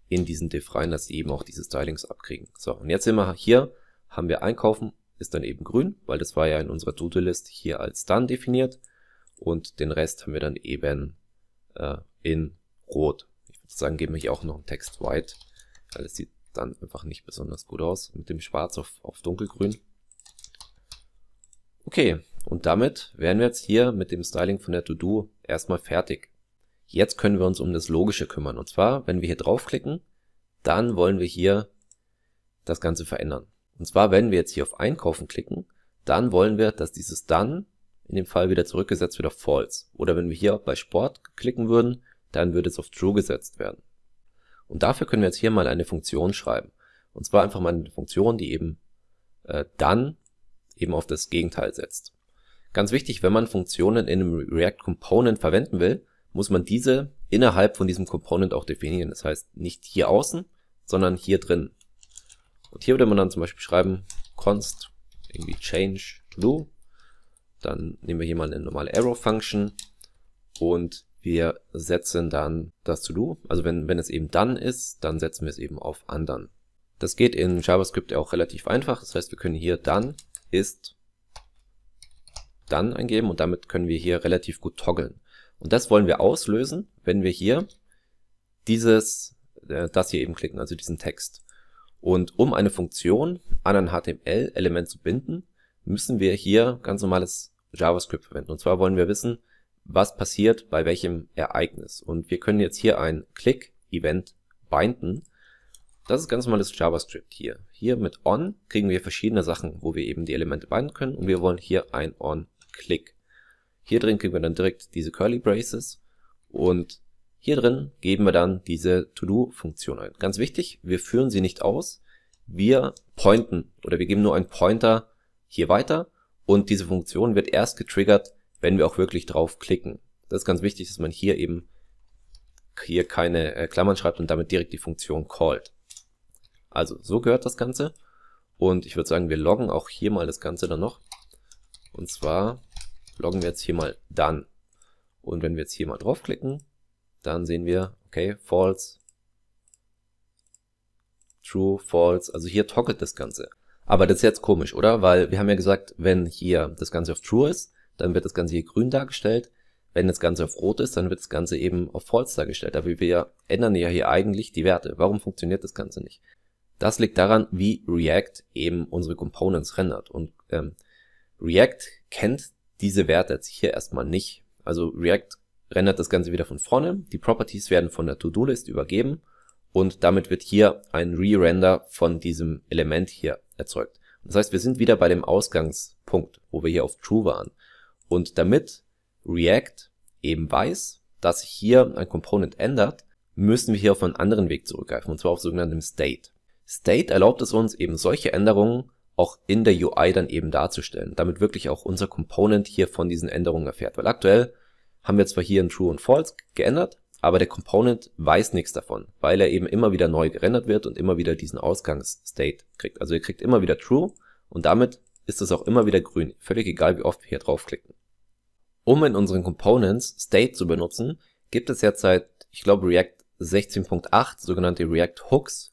in diesen Div rein, dass sie eben auch diese Stylings abkriegen. So, und jetzt sehen wir hier, haben wir Einkaufen, ist dann eben grün, weil das war ja in unserer To-Do-List hier als Done definiert. Und den Rest haben wir dann eben äh, in Rot. Ich würde sagen, geben wir hier auch noch einen Text White, weil es sieht dann einfach nicht besonders gut aus mit dem Schwarz auf, auf dunkelgrün. Okay, und damit wären wir jetzt hier mit dem Styling von der To-Do erstmal fertig. Jetzt können wir uns um das Logische kümmern. Und zwar, wenn wir hier draufklicken, dann wollen wir hier das Ganze verändern. Und zwar, wenn wir jetzt hier auf Einkaufen klicken, dann wollen wir, dass dieses Dann in dem Fall wieder zurückgesetzt wird auf False. Oder wenn wir hier bei Sport klicken würden, dann würde es auf True gesetzt werden. Und dafür können wir jetzt hier mal eine Funktion schreiben. Und zwar einfach mal eine Funktion, die eben äh, dann eben auf das Gegenteil setzt. Ganz wichtig, wenn man Funktionen in einem React Component verwenden will, muss man diese innerhalb von diesem Component auch definieren. Das heißt, nicht hier außen, sondern hier drin. Und hier würde man dann zum Beispiel schreiben, const, irgendwie change blue. Dann nehmen wir hier mal eine normale Arrow-Function und wir setzen dann das To-Do. Also wenn, wenn es eben dann ist, dann setzen wir es eben auf anderen. Das geht in JavaScript auch relativ einfach. Das heißt, wir können hier dann ist dann eingeben und damit können wir hier relativ gut toggeln. Und das wollen wir auslösen, wenn wir hier dieses, äh, das hier eben klicken, also diesen Text. Und um eine Funktion an ein HTML-Element zu binden, müssen wir hier ganz normales JavaScript verwenden. Und zwar wollen wir wissen, was passiert bei welchem Ereignis. Und wir können jetzt hier ein Click-Event binden. Das ist ganz normales JavaScript hier. Hier mit on kriegen wir verschiedene Sachen, wo wir eben die Elemente binden können und wir wollen hier ein on-click. Hier drin kriegen wir dann direkt diese Curly Braces und hier drin geben wir dann diese To-Do-Funktion ein. Ganz wichtig, wir führen sie nicht aus, wir pointen oder wir geben nur einen Pointer hier weiter und diese Funktion wird erst getriggert, wenn wir auch wirklich draufklicken. Das ist ganz wichtig, dass man hier eben hier keine äh, Klammern schreibt und damit direkt die Funktion callt. Also so gehört das Ganze. Und ich würde sagen, wir loggen auch hier mal das Ganze dann noch. Und zwar loggen wir jetzt hier mal dann. Und wenn wir jetzt hier mal draufklicken, dann sehen wir, okay, false, true, false. Also hier toggelt das Ganze. Aber das ist jetzt komisch, oder? Weil wir haben ja gesagt, wenn hier das Ganze auf true ist, dann wird das Ganze hier grün dargestellt. Wenn das Ganze auf rot ist, dann wird das Ganze eben auf false dargestellt. Aber wir ändern ja hier eigentlich die Werte. Warum funktioniert das Ganze nicht? Das liegt daran, wie React eben unsere Components rendert. Und ähm, React kennt diese Werte jetzt hier erstmal nicht. Also React rendert das Ganze wieder von vorne. Die Properties werden von der To-Do-List übergeben und damit wird hier ein Re-Render von diesem Element hier erzeugt. Das heißt, wir sind wieder bei dem Ausgangspunkt, wo wir hier auf True waren. Und damit React eben weiß, dass sich hier ein Component ändert, müssen wir hier auf einen anderen Weg zurückgreifen, und zwar auf sogenanntem State. State erlaubt es uns eben solche Änderungen auch in der UI dann eben darzustellen, damit wirklich auch unser Component hier von diesen Änderungen erfährt. Weil aktuell haben wir zwar hier in True und False geändert, aber der Component weiß nichts davon, weil er eben immer wieder neu gerendert wird und immer wieder diesen Ausgangsstate kriegt. Also ihr kriegt immer wieder True und damit ist es auch immer wieder grün, völlig egal wie oft wir hier draufklicken. Um in unseren Components State zu benutzen, gibt es derzeit, ich glaube, React 16.8 sogenannte React Hooks,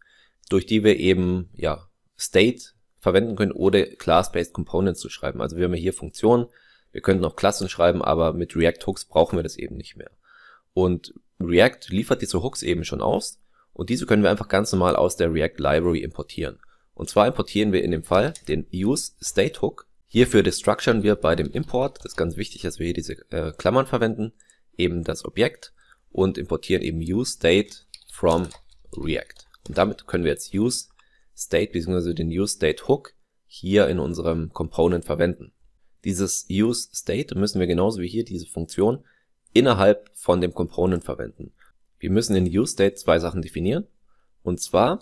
durch die wir eben ja State verwenden können oder Class-Based Components zu schreiben. Also wir haben hier Funktionen, wir könnten auch Klassen schreiben, aber mit React Hooks brauchen wir das eben nicht mehr. Und React liefert diese Hooks eben schon aus und diese können wir einfach ganz normal aus der React Library importieren. Und zwar importieren wir in dem Fall den Use State Hook Hierfür destructuren wir bei dem Import, das ist ganz wichtig, dass wir hier diese äh, Klammern verwenden, eben das Objekt und importieren eben useState from React. Und damit können wir jetzt useState bzw. den useState-Hook hier in unserem Component verwenden. Dieses useState müssen wir genauso wie hier diese Funktion innerhalb von dem Component verwenden. Wir müssen in useState zwei Sachen definieren. Und zwar,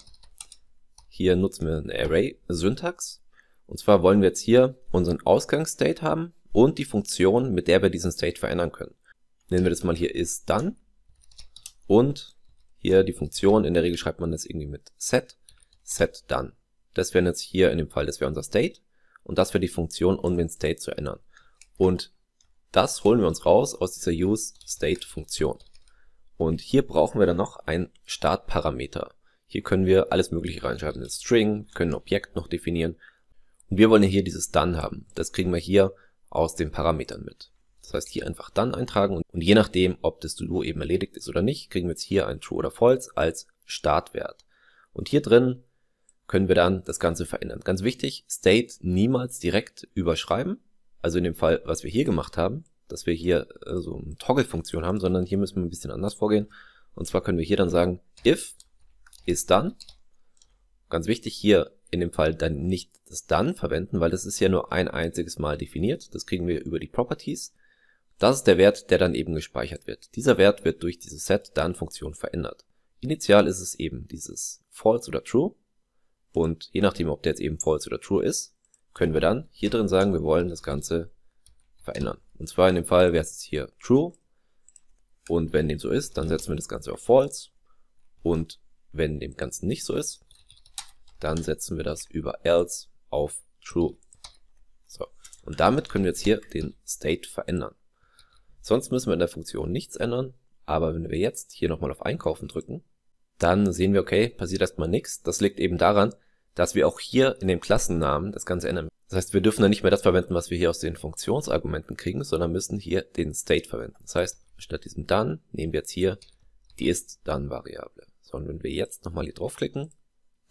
hier nutzen wir eine Array-Syntax und zwar wollen wir jetzt hier unseren Ausgangsstate haben und die Funktion, mit der wir diesen State verändern können. Nennen wir das mal hier ist dann und hier die Funktion, in der Regel schreibt man das irgendwie mit set, set dann. Das wäre jetzt hier in dem Fall, das wäre unser State und das wäre die Funktion, um den State zu ändern. Und das holen wir uns raus aus dieser useState-Funktion. Und hier brauchen wir dann noch einen Startparameter. Hier können wir alles mögliche reinschreiben, ein String, können ein Objekt noch definieren und wir wollen ja hier dieses dann haben. Das kriegen wir hier aus den Parametern mit. Das heißt, hier einfach dann eintragen und, und je nachdem, ob das To-Do eben erledigt ist oder nicht, kriegen wir jetzt hier ein True oder False als Startwert. Und hier drin können wir dann das Ganze verändern. Ganz wichtig, State niemals direkt überschreiben. Also in dem Fall, was wir hier gemacht haben, dass wir hier äh, so also eine Toggle-Funktion haben, sondern hier müssen wir ein bisschen anders vorgehen. Und zwar können wir hier dann sagen, if ist dann. Ganz wichtig, hier in dem Fall dann nicht das dann verwenden, weil das ist ja nur ein einziges Mal definiert. Das kriegen wir über die Properties. Das ist der Wert, der dann eben gespeichert wird. Dieser Wert wird durch diese Set-Done-Funktion verändert. Initial ist es eben dieses False oder True. Und je nachdem, ob der jetzt eben False oder True ist, können wir dann hier drin sagen, wir wollen das Ganze verändern. Und zwar in dem Fall wäre es hier True. Und wenn dem so ist, dann setzen wir das Ganze auf False. Und wenn dem Ganzen nicht so ist, dann setzen wir das über else auf true. So. Und damit können wir jetzt hier den State verändern. Sonst müssen wir in der Funktion nichts ändern, aber wenn wir jetzt hier nochmal auf Einkaufen drücken, dann sehen wir, okay, passiert erstmal nichts. Das liegt eben daran, dass wir auch hier in dem Klassennamen das Ganze ändern. Das heißt, wir dürfen dann nicht mehr das verwenden, was wir hier aus den Funktionsargumenten kriegen, sondern müssen hier den State verwenden. Das heißt, statt diesem dann nehmen wir jetzt hier die ist-dann-Variable. So, und wenn wir jetzt nochmal hier draufklicken,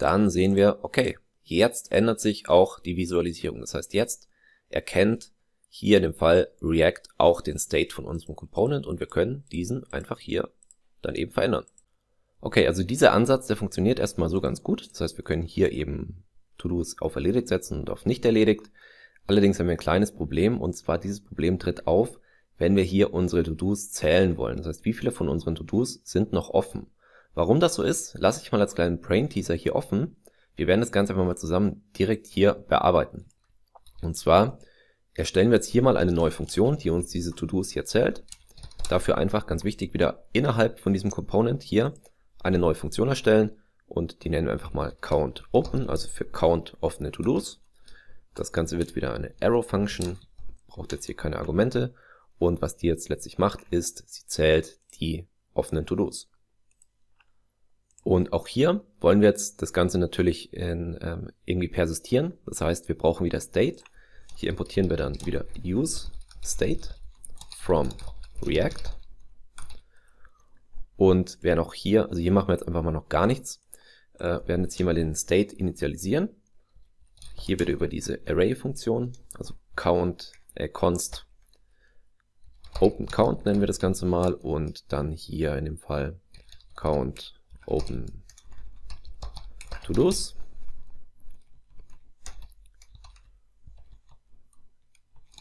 dann sehen wir, okay, jetzt ändert sich auch die Visualisierung. Das heißt, jetzt erkennt hier in dem Fall React auch den State von unserem Component und wir können diesen einfach hier dann eben verändern. Okay, also dieser Ansatz, der funktioniert erstmal so ganz gut. Das heißt, wir können hier eben To-Dos auf erledigt setzen und auf nicht erledigt. Allerdings haben wir ein kleines Problem und zwar dieses Problem tritt auf, wenn wir hier unsere To-Dos zählen wollen. Das heißt, wie viele von unseren To-Dos sind noch offen? Warum das so ist, lasse ich mal als kleinen Brain-Teaser hier offen. Wir werden das Ganze einfach mal zusammen direkt hier bearbeiten. Und zwar erstellen wir jetzt hier mal eine neue Funktion, die uns diese To-Dos hier zählt. Dafür einfach ganz wichtig wieder innerhalb von diesem Component hier eine neue Funktion erstellen und die nennen wir einfach mal count open, also für count offene To-Dos. Das Ganze wird wieder eine Arrow-Function, braucht jetzt hier keine Argumente. Und was die jetzt letztlich macht, ist, sie zählt die offenen To-Dos. Und auch hier wollen wir jetzt das Ganze natürlich in ähm, irgendwie persistieren. Das heißt, wir brauchen wieder State. Hier importieren wir dann wieder use state from React. Und werden auch hier, also hier machen wir jetzt einfach mal noch gar nichts. Äh, werden jetzt hier mal den State initialisieren. Hier wieder über diese Array-Funktion, also count, äh, const, open count nennen wir das Ganze mal und dann hier in dem Fall count Open To-Dos.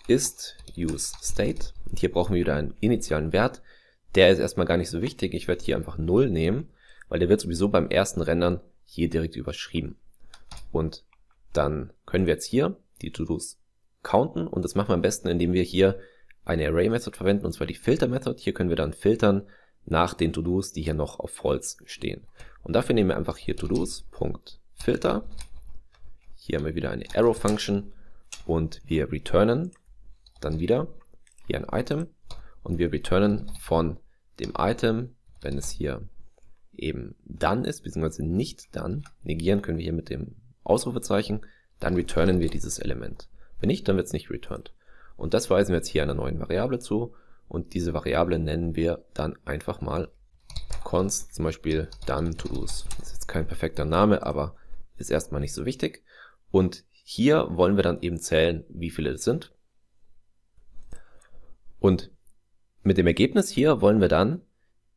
ist use state. Und hier brauchen wir wieder einen initialen Wert. Der ist erstmal gar nicht so wichtig. Ich werde hier einfach 0 nehmen, weil der wird sowieso beim ersten Rendern hier direkt überschrieben. Und dann können wir jetzt hier die To-Dos counten. Und das machen wir am besten, indem wir hier eine Array-Method verwenden, und zwar die Filter-Method. Hier können wir dann filtern, nach den To-Dos, die hier noch auf Holz stehen. Und dafür nehmen wir einfach hier To-Dos.filter. Hier haben wir wieder eine Arrow-Function und wir returnen dann wieder hier ein Item und wir returnen von dem Item, wenn es hier eben dann ist, beziehungsweise nicht dann, negieren können wir hier mit dem Ausrufezeichen, dann returnen wir dieses Element. Wenn nicht, dann wird es nicht returned. Und das weisen wir jetzt hier einer neuen Variable zu und diese Variable nennen wir dann einfach mal const, zum Beispiel done todos. Das ist jetzt kein perfekter Name, aber ist erstmal nicht so wichtig. Und hier wollen wir dann eben zählen, wie viele es sind. Und mit dem Ergebnis hier wollen wir dann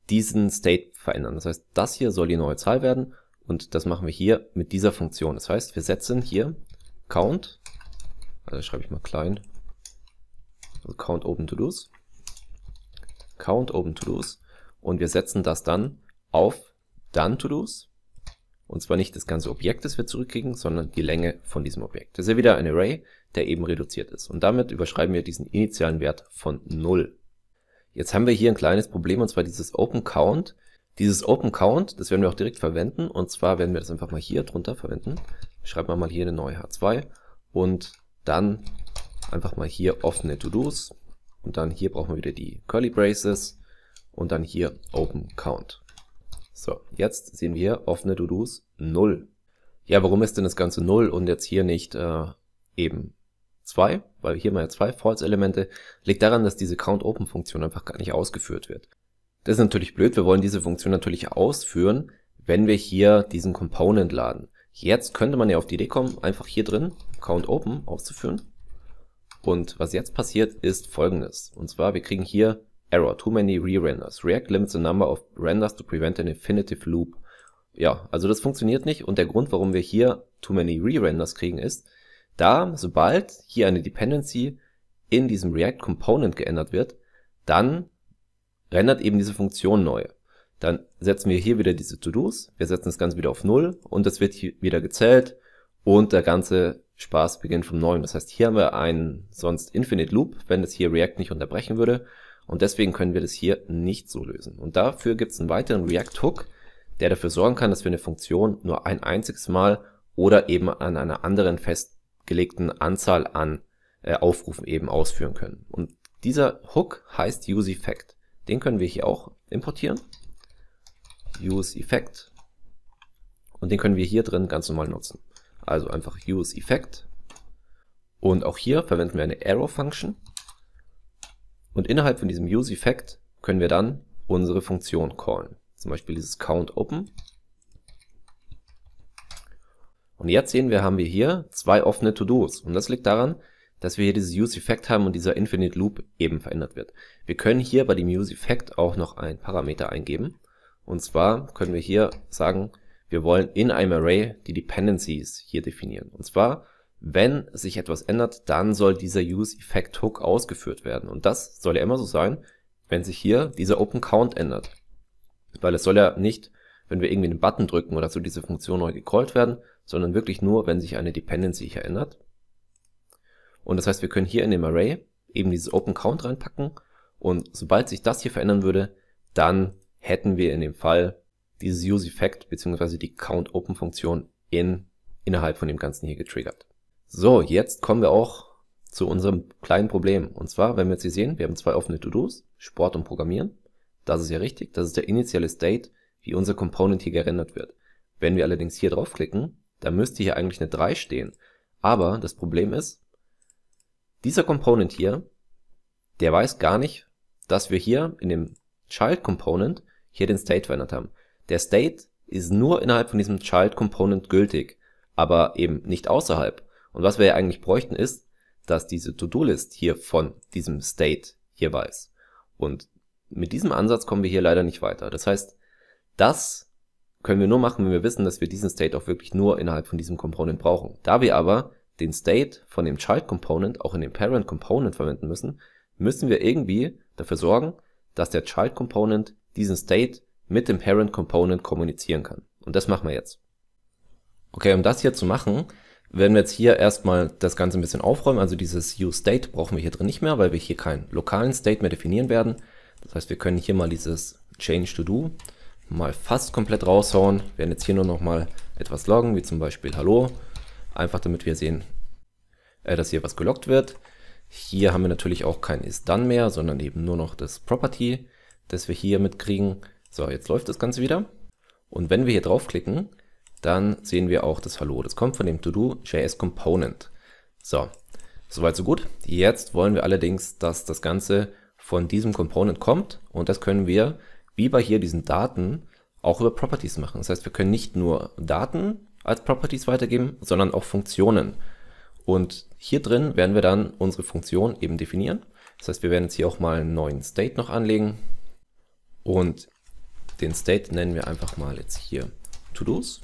diesen State verändern. Das heißt, das hier soll die neue Zahl werden und das machen wir hier mit dieser Funktion. Das heißt, wir setzen hier count, also schreibe ich mal klein, also count open to lose count open to-dos und wir setzen das dann auf done to-dos und zwar nicht das ganze Objekt, das wir zurückkriegen, sondern die Länge von diesem Objekt. Das ist ja wieder ein Array, der eben reduziert ist. Und damit überschreiben wir diesen initialen Wert von 0. Jetzt haben wir hier ein kleines Problem, und zwar dieses Open Count. Dieses Open Count, das werden wir auch direkt verwenden, und zwar werden wir das einfach mal hier drunter verwenden. Schreiben wir mal hier eine neue H2 und dann einfach mal hier offene To-Dos und dann hier brauchen wir wieder die Curly Braces und dann hier Open Count. So, jetzt sehen wir offene To-Dos 0. Ja, warum ist denn das Ganze 0 und jetzt hier nicht äh, eben 2? Weil hier mal ja zwei False-Elemente. Liegt daran, dass diese Count-Open-Funktion einfach gar nicht ausgeführt wird. Das ist natürlich blöd. Wir wollen diese Funktion natürlich ausführen, wenn wir hier diesen Component laden. Jetzt könnte man ja auf die Idee kommen, einfach hier drin Count-Open auszuführen. Und was jetzt passiert, ist folgendes. Und zwar, wir kriegen hier Error, too many re-renders. React limits the number of renders to prevent an infinitive loop. Ja, also das funktioniert nicht. Und der Grund, warum wir hier too many re-renders kriegen, ist, da, sobald hier eine Dependency in diesem React Component geändert wird, dann rendert eben diese Funktion neu. Dann setzen wir hier wieder diese To-Dos, wir setzen das Ganze wieder auf 0 und das wird hier wieder gezählt und der ganze Spaß beginnt vom Neuen. Das heißt, hier haben wir einen sonst Infinite Loop, wenn das hier React nicht unterbrechen würde. Und deswegen können wir das hier nicht so lösen. Und dafür gibt es einen weiteren React-Hook, der dafür sorgen kann, dass wir eine Funktion nur ein einziges Mal oder eben an einer anderen festgelegten Anzahl an äh, Aufrufen eben ausführen können. Und dieser Hook heißt useEffect. Den können wir hier auch importieren. useEffect. Und den können wir hier drin ganz normal nutzen also einfach use effect. Und auch hier verwenden wir eine arrow Function. Und innerhalb von diesem use effect können wir dann unsere Funktion callen. Zum Beispiel dieses count open. Und jetzt sehen wir, haben wir hier zwei offene To-Dos. Und das liegt daran, dass wir hier dieses useEffect haben und dieser Infinite Loop eben verändert wird. Wir können hier bei dem useEffect auch noch ein Parameter eingeben. Und zwar können wir hier sagen, wir wollen in einem Array die Dependencies hier definieren. Und zwar, wenn sich etwas ändert, dann soll dieser useEffect-Hook ausgeführt werden. Und das soll ja immer so sein, wenn sich hier dieser OpenCount ändert. Weil es soll ja nicht, wenn wir irgendwie einen Button drücken oder so, diese Funktion neu gecallt werden, sondern wirklich nur, wenn sich eine Dependency hier ändert. Und das heißt, wir können hier in dem Array eben dieses OpenCount reinpacken. Und sobald sich das hier verändern würde, dann hätten wir in dem Fall dieses use bzw. die count funktion in, innerhalb von dem Ganzen hier getriggert. So, jetzt kommen wir auch zu unserem kleinen Problem. Und zwar, wenn wir jetzt hier sehen, wir haben zwei offene To-Dos, Sport und Programmieren. Das ist ja richtig, das ist der initiale State, wie unser Component hier gerendert wird. Wenn wir allerdings hier draufklicken, dann müsste hier eigentlich eine 3 stehen. Aber das Problem ist, dieser Component hier, der weiß gar nicht, dass wir hier in dem Child Component hier den State verändert haben. Der State ist nur innerhalb von diesem Child Component gültig, aber eben nicht außerhalb. Und was wir ja eigentlich bräuchten ist, dass diese To-Do-List hier von diesem State hier weiß. Und mit diesem Ansatz kommen wir hier leider nicht weiter. Das heißt, das können wir nur machen, wenn wir wissen, dass wir diesen State auch wirklich nur innerhalb von diesem Component brauchen. Da wir aber den State von dem Child Component auch in dem Parent Component verwenden müssen, müssen wir irgendwie dafür sorgen, dass der Child Component diesen State mit dem Parent Component kommunizieren kann. Und das machen wir jetzt. Okay, um das hier zu machen, werden wir jetzt hier erstmal das Ganze ein bisschen aufräumen. Also dieses useState brauchen wir hier drin nicht mehr, weil wir hier keinen lokalen State mehr definieren werden. Das heißt, wir können hier mal dieses change to do mal fast komplett raushauen. Wir werden jetzt hier nur noch mal etwas loggen, wie zum Beispiel Hallo. Einfach damit wir sehen, äh, dass hier was gelockt wird. Hier haben wir natürlich auch kein is done mehr, sondern eben nur noch das Property, das wir hier mitkriegen. So, jetzt läuft das Ganze wieder. Und wenn wir hier draufklicken, dann sehen wir auch das Hallo. Das kommt von dem To-Do JS Component. So, soweit so gut. Jetzt wollen wir allerdings, dass das Ganze von diesem Component kommt und das können wir, wie bei hier diesen Daten, auch über Properties machen. Das heißt, wir können nicht nur Daten als Properties weitergeben, sondern auch Funktionen. Und hier drin werden wir dann unsere Funktion eben definieren. Das heißt, wir werden jetzt hier auch mal einen neuen State noch anlegen. Und den State nennen wir einfach mal jetzt hier To-Dos.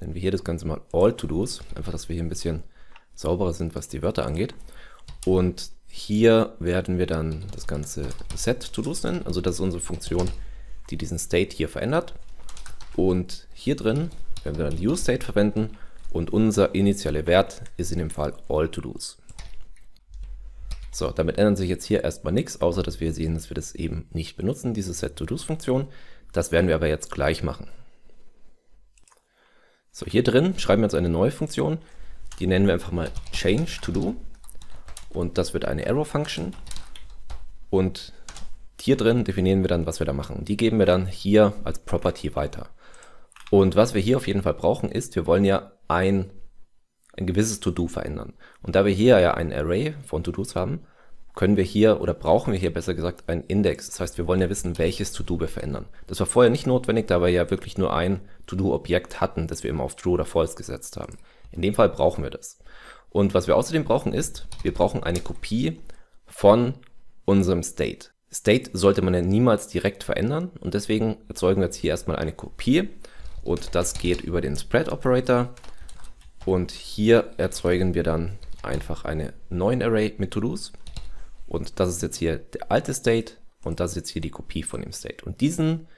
Nennen wir hier das Ganze mal All To-Dos, einfach, dass wir hier ein bisschen sauberer sind, was die Wörter angeht. Und hier werden wir dann das ganze Set To-Dos nennen, also das ist unsere Funktion, die diesen State hier verändert. Und hier drin werden wir dann UseState verwenden und unser initialer Wert ist in dem Fall all to do's. So, damit ändert sich jetzt hier erstmal nichts, außer dass wir sehen, dass wir das eben nicht benutzen, diese Set-to-Dos-Funktion. Das werden wir aber jetzt gleich machen. So, hier drin schreiben wir jetzt eine neue Funktion. Die nennen wir einfach mal change to do. Und das wird eine Arrow-Function. Und hier drin definieren wir dann, was wir da machen. Die geben wir dann hier als Property weiter. Und was wir hier auf jeden Fall brauchen ist, wir wollen ja ein ein gewisses To-Do verändern. Und da wir hier ja ein Array von To-Dos haben, können wir hier oder brauchen wir hier besser gesagt einen Index. Das heißt, wir wollen ja wissen, welches To-Do wir verändern. Das war vorher nicht notwendig, da wir ja wirklich nur ein To-Do-Objekt hatten, das wir immer auf True oder False gesetzt haben. In dem Fall brauchen wir das. Und was wir außerdem brauchen ist, wir brauchen eine Kopie von unserem State. State sollte man ja niemals direkt verändern und deswegen erzeugen wir jetzt hier erstmal eine Kopie und das geht über den Spread Operator und hier erzeugen wir dann einfach eine neuen Array mit To-Dos. Und das ist jetzt hier der alte State und das ist jetzt hier die Kopie von dem State. Und diesen,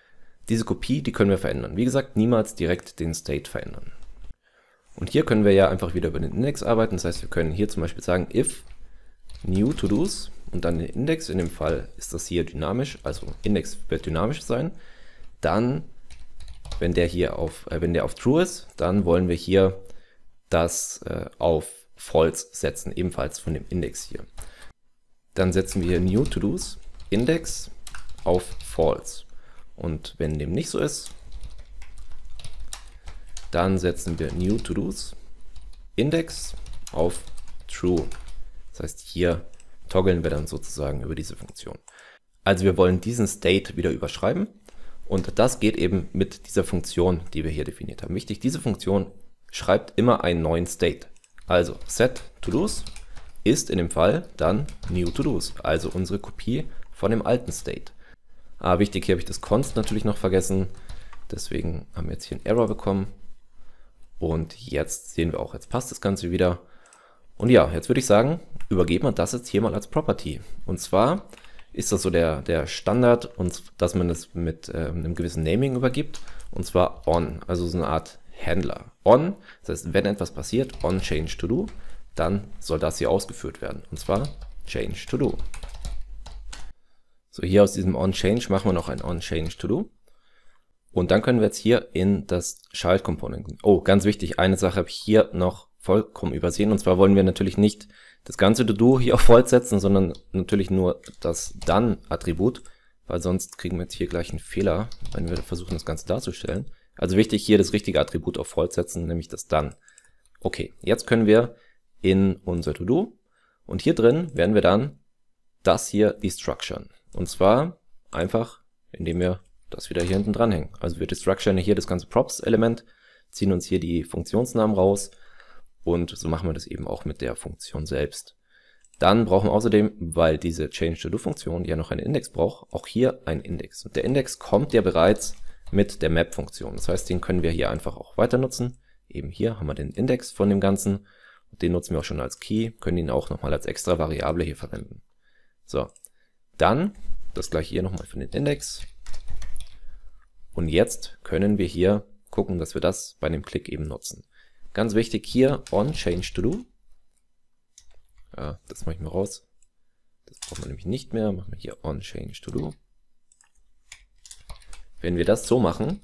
diese Kopie, die können wir verändern. Wie gesagt, niemals direkt den State verändern. Und hier können wir ja einfach wieder über den Index arbeiten. Das heißt, wir können hier zum Beispiel sagen, if new to-dos und dann den Index. In dem Fall ist das hier dynamisch, also Index wird dynamisch sein. Dann, wenn der hier auf, äh, wenn der auf true ist, dann wollen wir hier das äh, auf False setzen, ebenfalls von dem Index hier. Dann setzen wir New To-Dos Index auf False. Und wenn dem nicht so ist, dann setzen wir New To-Dos Index auf True. Das heißt, hier toggeln wir dann sozusagen über diese Funktion. Also wir wollen diesen State wieder überschreiben und das geht eben mit dieser Funktion, die wir hier definiert haben. Wichtig, diese Funktion schreibt immer einen neuen State. Also set todos ist in dem Fall dann new todos, also unsere Kopie von dem alten State. Ah, wichtig, hier habe ich das const natürlich noch vergessen. Deswegen haben wir jetzt hier einen Error bekommen. Und jetzt sehen wir auch, jetzt passt das Ganze wieder. Und ja, jetzt würde ich sagen, übergeben wir das jetzt hier mal als Property. Und zwar ist das so der, der Standard, und dass man es mit äh, einem gewissen Naming übergibt. Und zwar on, also so eine Art Händler. On, das heißt, wenn etwas passiert, on change to do, dann soll das hier ausgeführt werden. Und zwar change to do. So, hier aus diesem on change machen wir noch ein on change to do. Und dann können wir jetzt hier in das Child Oh, ganz wichtig, eine Sache habe ich hier noch vollkommen übersehen. Und zwar wollen wir natürlich nicht das ganze To-Do hier auf Voll setzen, sondern natürlich nur das Dann-Attribut, weil sonst kriegen wir jetzt hier gleich einen Fehler, wenn wir versuchen, das Ganze darzustellen. Also wichtig hier das richtige Attribut auf False setzen, nämlich das Dann. Okay, jetzt können wir in unser To-Do und hier drin werden wir dann das hier destructuren. Und zwar einfach, indem wir das wieder hier hinten dranhängen. Also wir destructuren hier das ganze Props-Element, ziehen uns hier die Funktionsnamen raus und so machen wir das eben auch mit der Funktion selbst. Dann brauchen wir außerdem, weil diese Change-to-do-Funktion ja noch einen Index braucht, auch hier einen Index. Und der Index kommt ja bereits mit der Map-Funktion. Das heißt, den können wir hier einfach auch weiter nutzen. Eben hier haben wir den Index von dem Ganzen. Den nutzen wir auch schon als Key, können ihn auch nochmal als extra Variable hier verwenden. So, dann das gleiche hier nochmal für den Index. Und jetzt können wir hier gucken, dass wir das bei dem Klick eben nutzen. Ganz wichtig hier on change to do. Ja, das mache ich mal raus. Das brauchen wir nämlich nicht mehr. Machen wir hier on change to do. Wenn wir das so machen,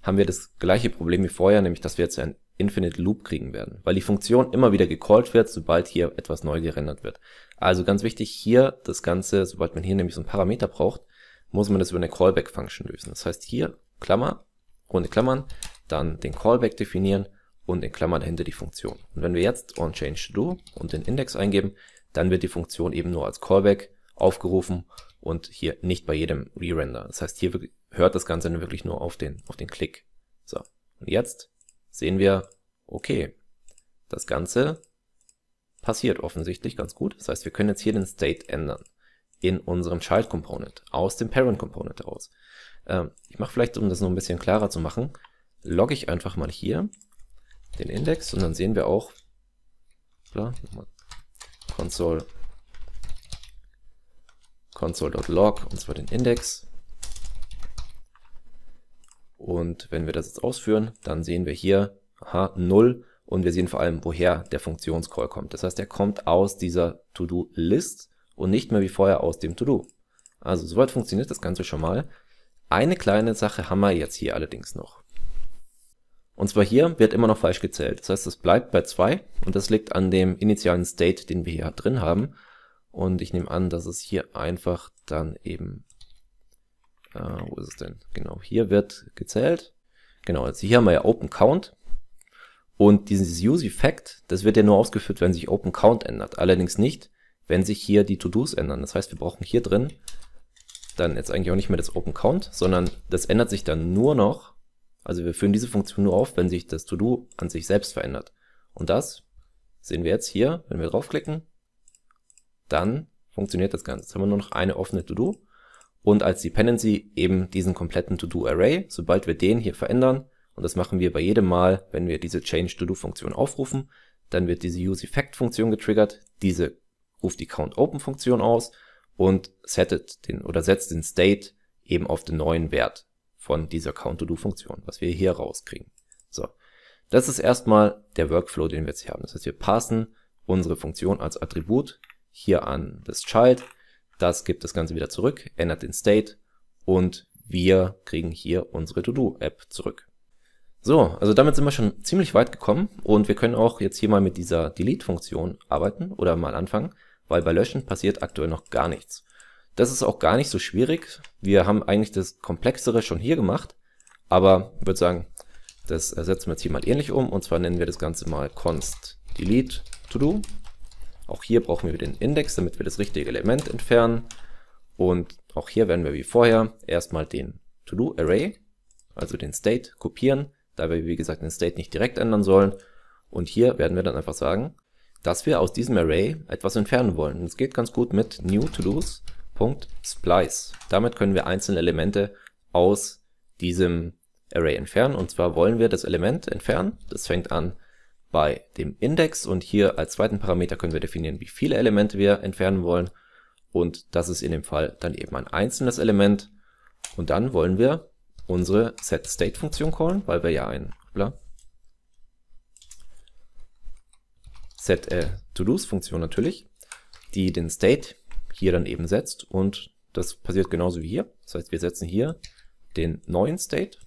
haben wir das gleiche Problem wie vorher, nämlich dass wir jetzt ein Infinite Loop kriegen werden, weil die Funktion immer wieder gecallt wird, sobald hier etwas neu gerendert wird. Also ganz wichtig hier das Ganze, sobald man hier nämlich so einen Parameter braucht, muss man das über eine Callback-Function lösen. Das heißt hier Klammer, runde Klammern, dann den Callback definieren und in Klammern dahinter die Funktion. Und wenn wir jetzt onChangeDo und den Index eingeben, dann wird die Funktion eben nur als Callback aufgerufen und hier nicht bei jedem Re-Render. Das heißt, hier hört das Ganze dann wirklich nur auf den, auf den Klick. So, und jetzt sehen wir, okay, das Ganze passiert offensichtlich ganz gut. Das heißt, wir können jetzt hier den State ändern in unserem Child Component, aus dem Parent Component heraus. Ähm, ich mache vielleicht, um das noch ein bisschen klarer zu machen, logge ich einfach mal hier den Index und dann sehen wir auch, klar, nochmal, console, console.log und zwar den Index und wenn wir das jetzt ausführen, dann sehen wir hier, aha, 0 und wir sehen vor allem, woher der Funktionscall kommt. Das heißt, er kommt aus dieser To-Do-List und nicht mehr wie vorher aus dem To-Do. Also soweit funktioniert das Ganze schon mal. Eine kleine Sache haben wir jetzt hier allerdings noch. Und zwar hier wird immer noch falsch gezählt. Das heißt, es bleibt bei 2 und das liegt an dem initialen State, den wir hier drin haben. Und ich nehme an, dass es hier einfach dann eben äh, wo ist es denn? Genau, hier wird gezählt. Genau, also hier haben wir ja Open Count. Und dieses Use-Effekt, das wird ja nur ausgeführt, wenn sich Open Count ändert. Allerdings nicht, wenn sich hier die To-Dos ändern. Das heißt, wir brauchen hier drin dann jetzt eigentlich auch nicht mehr das Open Count, sondern das ändert sich dann nur noch. Also wir führen diese Funktion nur auf, wenn sich das To-Do an sich selbst verändert. Und das sehen wir jetzt hier, wenn wir draufklicken, dann funktioniert das Ganze. Jetzt haben wir nur noch eine offene To-Do und als Dependency eben diesen kompletten To-Do-Array. Sobald wir den hier verändern, und das machen wir bei jedem Mal, wenn wir diese Change-To-Do-Funktion aufrufen, dann wird diese use effect funktion getriggert, diese ruft die count open funktion aus und settet den oder setzt den State eben auf den neuen Wert von dieser count to do funktion was wir hier rauskriegen. So, das ist erstmal der Workflow, den wir jetzt hier haben. Das heißt, wir passen unsere Funktion als Attribut hier an das Child das gibt das Ganze wieder zurück, ändert den State und wir kriegen hier unsere To-Do-App zurück. So, also damit sind wir schon ziemlich weit gekommen und wir können auch jetzt hier mal mit dieser Delete-Funktion arbeiten oder mal anfangen, weil bei Löschen passiert aktuell noch gar nichts. Das ist auch gar nicht so schwierig. Wir haben eigentlich das Komplexere schon hier gemacht, aber ich würde sagen, das ersetzen wir jetzt hier mal ähnlich um und zwar nennen wir das Ganze mal const delete to do auch hier brauchen wir den Index, damit wir das richtige Element entfernen. Und auch hier werden wir wie vorher erstmal den To-Do-Array, also den State, kopieren, da wir wie gesagt den State nicht direkt ändern sollen. Und hier werden wir dann einfach sagen, dass wir aus diesem Array etwas entfernen wollen. Und es geht ganz gut mit newToDos.splice. Damit können wir einzelne Elemente aus diesem Array entfernen. Und zwar wollen wir das Element entfernen. Das fängt an bei dem Index und hier als zweiten Parameter können wir definieren, wie viele Elemente wir entfernen wollen und das ist in dem Fall dann eben ein einzelnes Element und dann wollen wir unsere setState-Funktion callen, weil wir ja ein hoppla, set Funktion natürlich, die den State hier dann eben setzt und das passiert genauso wie hier. Das heißt, wir setzen hier den neuen State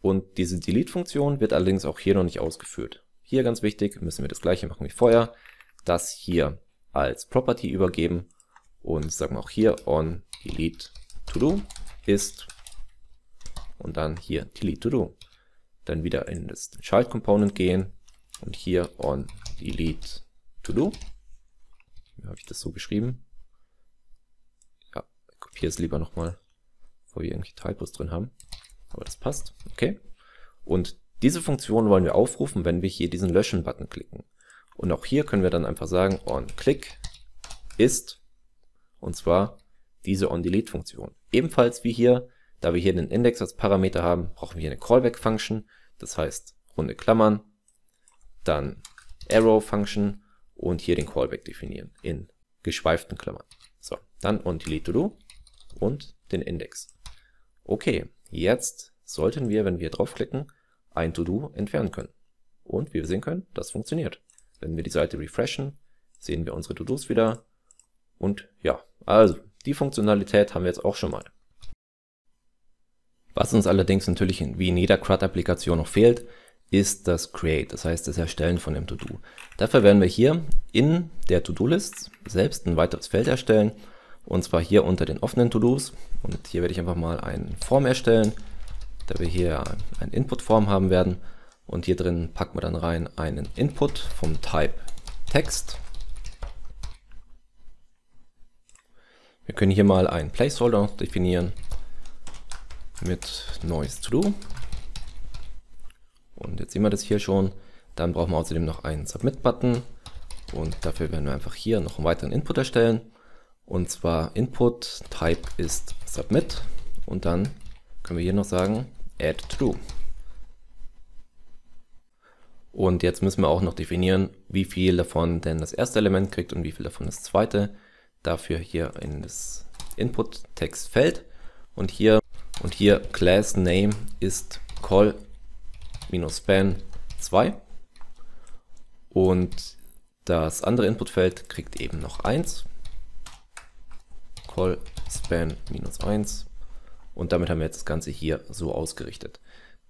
und diese Delete-Funktion wird allerdings auch hier noch nicht ausgeführt. Hier ganz wichtig, müssen wir das gleiche machen wie vorher, das hier als Property übergeben und sagen wir auch hier on delete to do ist und dann hier delete to do. Dann wieder in das Child Component gehen und hier on delete to do. Habe ich das so geschrieben? Ja, ich kopiere es lieber nochmal, wo wir irgendwelche Typos drin haben. Aber das passt. Okay. Und diese Funktion wollen wir aufrufen, wenn wir hier diesen Löschen-Button klicken. Und auch hier können wir dann einfach sagen, onClick ist, und zwar diese ondelete funktion Ebenfalls wie hier, da wir hier den Index als Parameter haben, brauchen wir hier eine Callback-Function. Das heißt, runde Klammern, dann Arrow-Function und hier den Callback definieren in geschweiften Klammern. So, dann on to do und den Index. Okay, Jetzt sollten wir, wenn wir draufklicken, ein To-Do entfernen können. Und wie wir sehen können, das funktioniert. Wenn wir die Seite refreshen, sehen wir unsere To-Dos wieder. Und ja, also die Funktionalität haben wir jetzt auch schon mal. Was uns allerdings natürlich wie in jeder CRUD-Applikation noch fehlt, ist das Create, das heißt das Erstellen von dem To-Do. Dafür werden wir hier in der To-Do-List selbst ein weiteres Feld erstellen und zwar hier unter den offenen To-Dos. Und hier werde ich einfach mal eine Form erstellen, da wir hier ein Input-Form haben werden. Und hier drin packen wir dann rein einen Input vom Type Text. Wir können hier mal einen Placeholder definieren mit Noise To Do. Und jetzt sehen wir das hier schon. Dann brauchen wir außerdem noch einen Submit-Button. Und dafür werden wir einfach hier noch einen weiteren Input erstellen. Und zwar Input, Type ist Submit und dann können wir hier noch sagen Add True. Und jetzt müssen wir auch noch definieren, wie viel davon denn das erste Element kriegt und wie viel davon das zweite. Dafür hier in das Input Textfeld und hier und hier Class Name ist call span 2 und das andere Inputfeld kriegt eben noch 1 Call span minus 1 und damit haben wir jetzt das Ganze hier so ausgerichtet.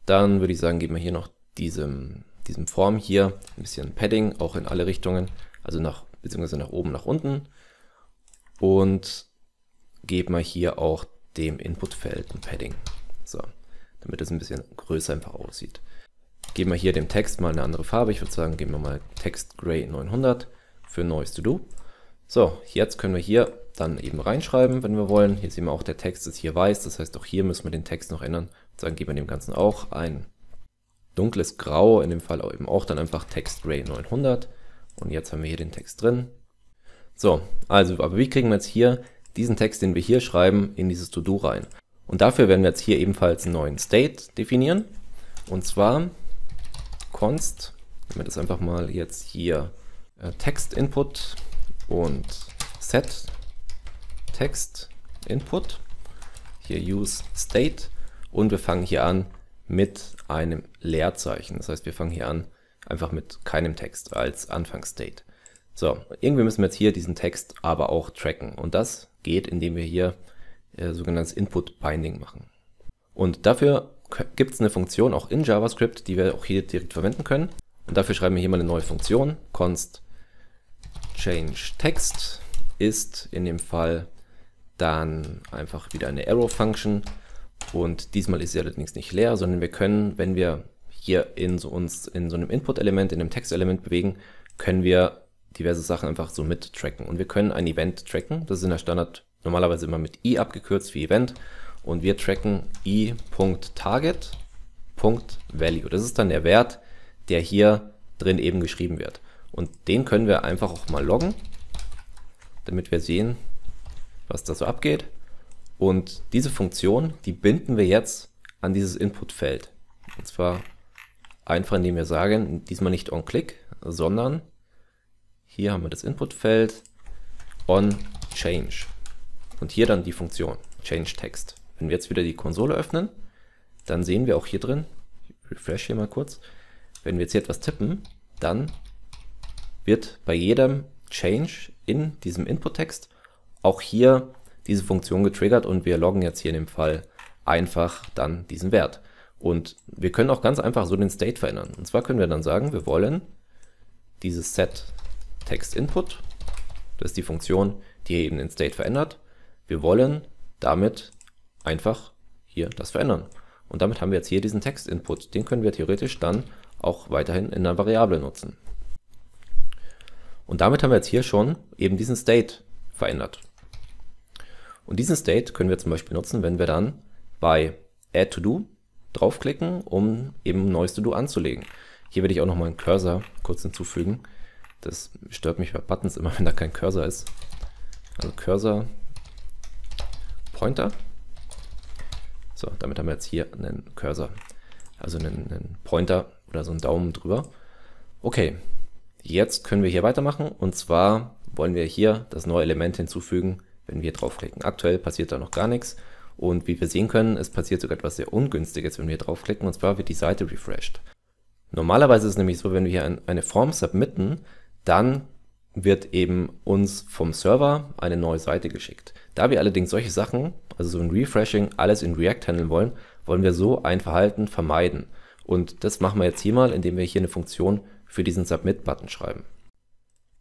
Dann würde ich sagen, geben wir hier noch diesem, diesem Form hier ein bisschen Padding, auch in alle Richtungen, also nach, beziehungsweise nach oben, nach unten. Und geben wir hier auch dem Inputfeld ein Padding. So, damit es ein bisschen größer einfach aussieht. Geben wir hier dem Text mal eine andere Farbe. Ich würde sagen, geben wir mal Text Gray 900 für Noise to Do. So, jetzt können wir hier dann eben reinschreiben, wenn wir wollen. Hier sehen wir auch, der Text ist hier weiß, das heißt auch hier müssen wir den Text noch ändern. Dann geben wir dem Ganzen auch ein dunkles Grau, in dem Fall auch eben auch dann einfach Text Ray 900. Und jetzt haben wir hier den Text drin. So, also, aber wie kriegen wir jetzt hier diesen Text, den wir hier schreiben, in dieses To-Do rein? Und dafür werden wir jetzt hier ebenfalls einen neuen State definieren. Und zwar const, nehmen wir das einfach mal jetzt hier äh, Text Input und Set Text Input, hier Use State und wir fangen hier an mit einem Leerzeichen. Das heißt, wir fangen hier an einfach mit keinem Text als Anfangsstate. So, irgendwie müssen wir jetzt hier diesen Text aber auch tracken und das geht, indem wir hier äh, sogenanntes Input Binding machen. Und dafür gibt es eine Funktion auch in JavaScript, die wir auch hier direkt verwenden können. Und dafür schreiben wir hier mal eine neue Funktion, const change text ist in dem Fall dann einfach wieder eine Arrow-Function. Und diesmal ist sie allerdings nicht leer, sondern wir können, wenn wir hier in so uns in so einem Input-Element, in einem Text-Element bewegen, können wir diverse Sachen einfach so mit tracken. Und wir können ein Event tracken. Das ist in der Standard normalerweise immer mit i abgekürzt wie Event. Und wir tracken i.target.value. Das ist dann der Wert, der hier drin eben geschrieben wird. Und den können wir einfach auch mal loggen, damit wir sehen, was da so abgeht. Und diese Funktion, die binden wir jetzt an dieses Inputfeld. Und zwar einfach, indem wir sagen, diesmal nicht onClick, sondern hier haben wir das Inputfeld onChange. Und hier dann die Funktion changeText. Wenn wir jetzt wieder die Konsole öffnen, dann sehen wir auch hier drin, ich refresh hier mal kurz, wenn wir jetzt hier etwas tippen, dann wird bei jedem Change in diesem Inputtext auch hier diese Funktion getriggert und wir loggen jetzt hier in dem Fall einfach dann diesen Wert. Und wir können auch ganz einfach so den State verändern. Und zwar können wir dann sagen, wir wollen dieses Set Text Input, das ist die Funktion, die eben den State verändert. Wir wollen damit einfach hier das verändern. Und damit haben wir jetzt hier diesen Text Input. Den können wir theoretisch dann auch weiterhin in einer Variable nutzen. Und damit haben wir jetzt hier schon eben diesen State verändert. Und diesen State können wir zum Beispiel nutzen, wenn wir dann bei Add To Do draufklicken, um eben ein neues To Do anzulegen. Hier werde ich auch nochmal einen Cursor kurz hinzufügen. Das stört mich bei Buttons immer, [laughs] wenn da kein Cursor ist. Also Cursor Pointer. So, damit haben wir jetzt hier einen Cursor, also einen, einen Pointer oder so einen Daumen drüber. Okay, jetzt können wir hier weitermachen und zwar wollen wir hier das neue Element hinzufügen, wenn wir draufklicken. Aktuell passiert da noch gar nichts. Und wie wir sehen können, es passiert sogar etwas sehr Ungünstiges, wenn wir draufklicken, und zwar wird die Seite refreshed. Normalerweise ist es nämlich so, wenn wir hier eine Form submitten, dann wird eben uns vom Server eine neue Seite geschickt. Da wir allerdings solche Sachen, also so ein Refreshing, alles in React handeln wollen, wollen wir so ein Verhalten vermeiden. Und das machen wir jetzt hier mal, indem wir hier eine Funktion für diesen Submit-Button schreiben.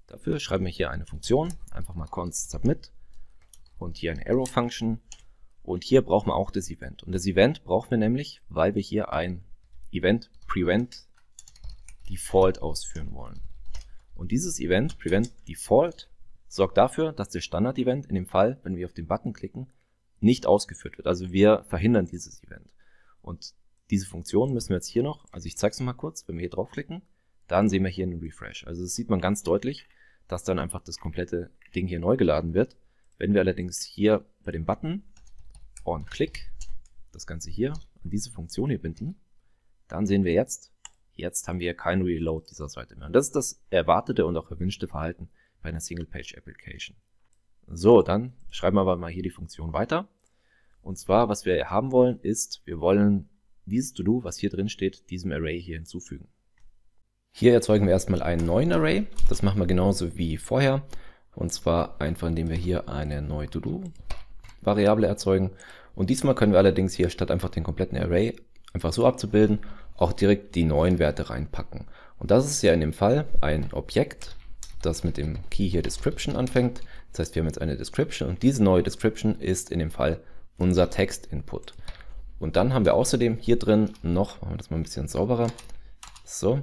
Dafür schreiben wir hier eine Funktion, einfach mal const submit und hier ein Arrow-Function. Und hier brauchen wir auch das Event. Und das Event brauchen wir nämlich, weil wir hier ein Event Prevent Default ausführen wollen. Und dieses Event Prevent Default sorgt dafür, dass der Standard-Event in dem Fall, wenn wir auf den Button klicken, nicht ausgeführt wird. Also wir verhindern dieses Event. Und diese Funktion müssen wir jetzt hier noch, also ich zeige es mal kurz, wenn wir hier draufklicken, dann sehen wir hier einen Refresh. Also das sieht man ganz deutlich, dass dann einfach das komplette Ding hier neu geladen wird. Wenn wir allerdings hier bei dem Button und Klick das Ganze hier an diese Funktion hier binden, dann sehen wir jetzt, jetzt haben wir kein Reload dieser Seite mehr. Und das ist das erwartete und auch erwünschte Verhalten bei einer Single-Page-Application. So, dann schreiben wir aber mal hier die Funktion weiter. Und zwar, was wir haben wollen, ist, wir wollen dieses To-Do, was hier drin steht, diesem Array hier hinzufügen. Hier erzeugen wir erstmal einen neuen Array. Das machen wir genauso wie vorher. Und zwar einfach, indem wir hier eine neue To-Do-Variable erzeugen. Und diesmal können wir allerdings hier statt einfach den kompletten Array einfach so abzubilden, auch direkt die neuen Werte reinpacken. Und das ist ja in dem Fall ein Objekt, das mit dem Key hier Description anfängt. Das heißt, wir haben jetzt eine Description und diese neue Description ist in dem Fall unser Text-Input. Und dann haben wir außerdem hier drin noch, machen wir das mal ein bisschen sauberer, so,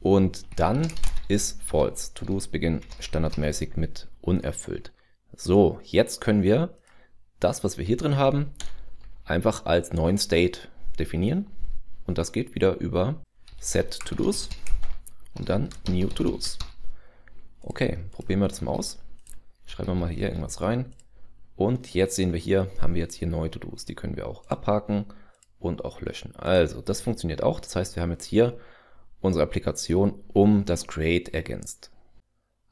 und dann ist false. To-dos beginnen standardmäßig mit unerfüllt. So, jetzt können wir das, was wir hier drin haben, einfach als neuen State definieren. Und das geht wieder über set to-dos und dann new to-dos. Okay, probieren wir das mal aus. Schreiben wir mal hier irgendwas rein. Und jetzt sehen wir hier, haben wir jetzt hier neue To-Dos. Die können wir auch abhaken und auch löschen. Also, das funktioniert auch. Das heißt, wir haben jetzt hier unsere Applikation um das Create ergänzt.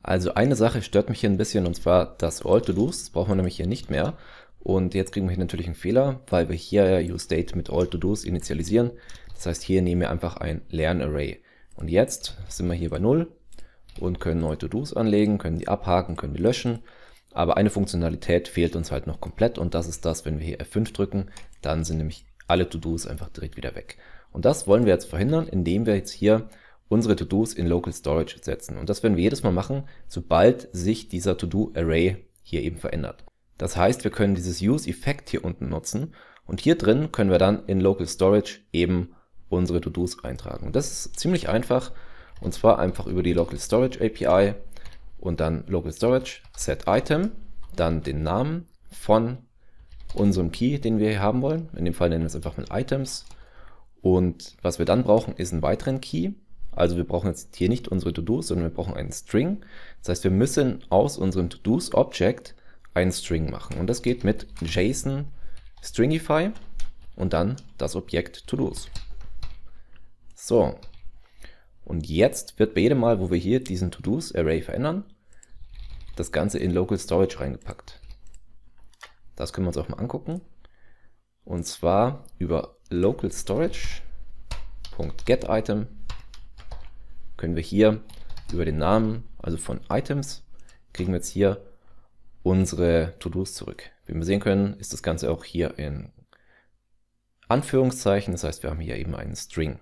Also eine Sache stört mich hier ein bisschen und zwar das All To Do's, das brauchen wir nämlich hier nicht mehr. Und jetzt kriegen wir hier natürlich einen Fehler, weil wir hier useDate mit All To Do's initialisieren. Das heißt, hier nehmen wir einfach ein LernArray. Und jetzt sind wir hier bei 0 und können neue To Do's anlegen, können die abhaken, können die löschen. Aber eine Funktionalität fehlt uns halt noch komplett und das ist das, wenn wir hier F5 drücken, dann sind nämlich alle To Do's einfach direkt wieder weg. Und das wollen wir jetzt verhindern, indem wir jetzt hier unsere To-Dos in Local Storage setzen. Und das werden wir jedes Mal machen, sobald sich dieser To-Do-Array hier eben verändert. Das heißt, wir können dieses Use-Effekt hier unten nutzen und hier drin können wir dann in Local Storage eben unsere To-Dos eintragen. Und das ist ziemlich einfach und zwar einfach über die Local Storage API und dann Local Storage Set Item, dann den Namen von unserem Key, den wir hier haben wollen. In dem Fall nennen wir es einfach mal Items und was wir dann brauchen, ist einen weiteren Key. Also wir brauchen jetzt hier nicht unsere To-Dos, sondern wir brauchen einen String. Das heißt, wir müssen aus unserem To-Dos-Object einen String machen. Und das geht mit JSON Stringify und dann das Objekt To-Dos. So. Und jetzt wird bei jedem Mal, wo wir hier diesen To-Dos-Array verändern, das Ganze in Local Storage reingepackt. Das können wir uns auch mal angucken. Und zwar über local storage.getItem können wir hier über den Namen, also von Items, kriegen wir jetzt hier unsere To-Dos zurück. Wie wir sehen können, ist das Ganze auch hier in Anführungszeichen, das heißt, wir haben hier eben einen String.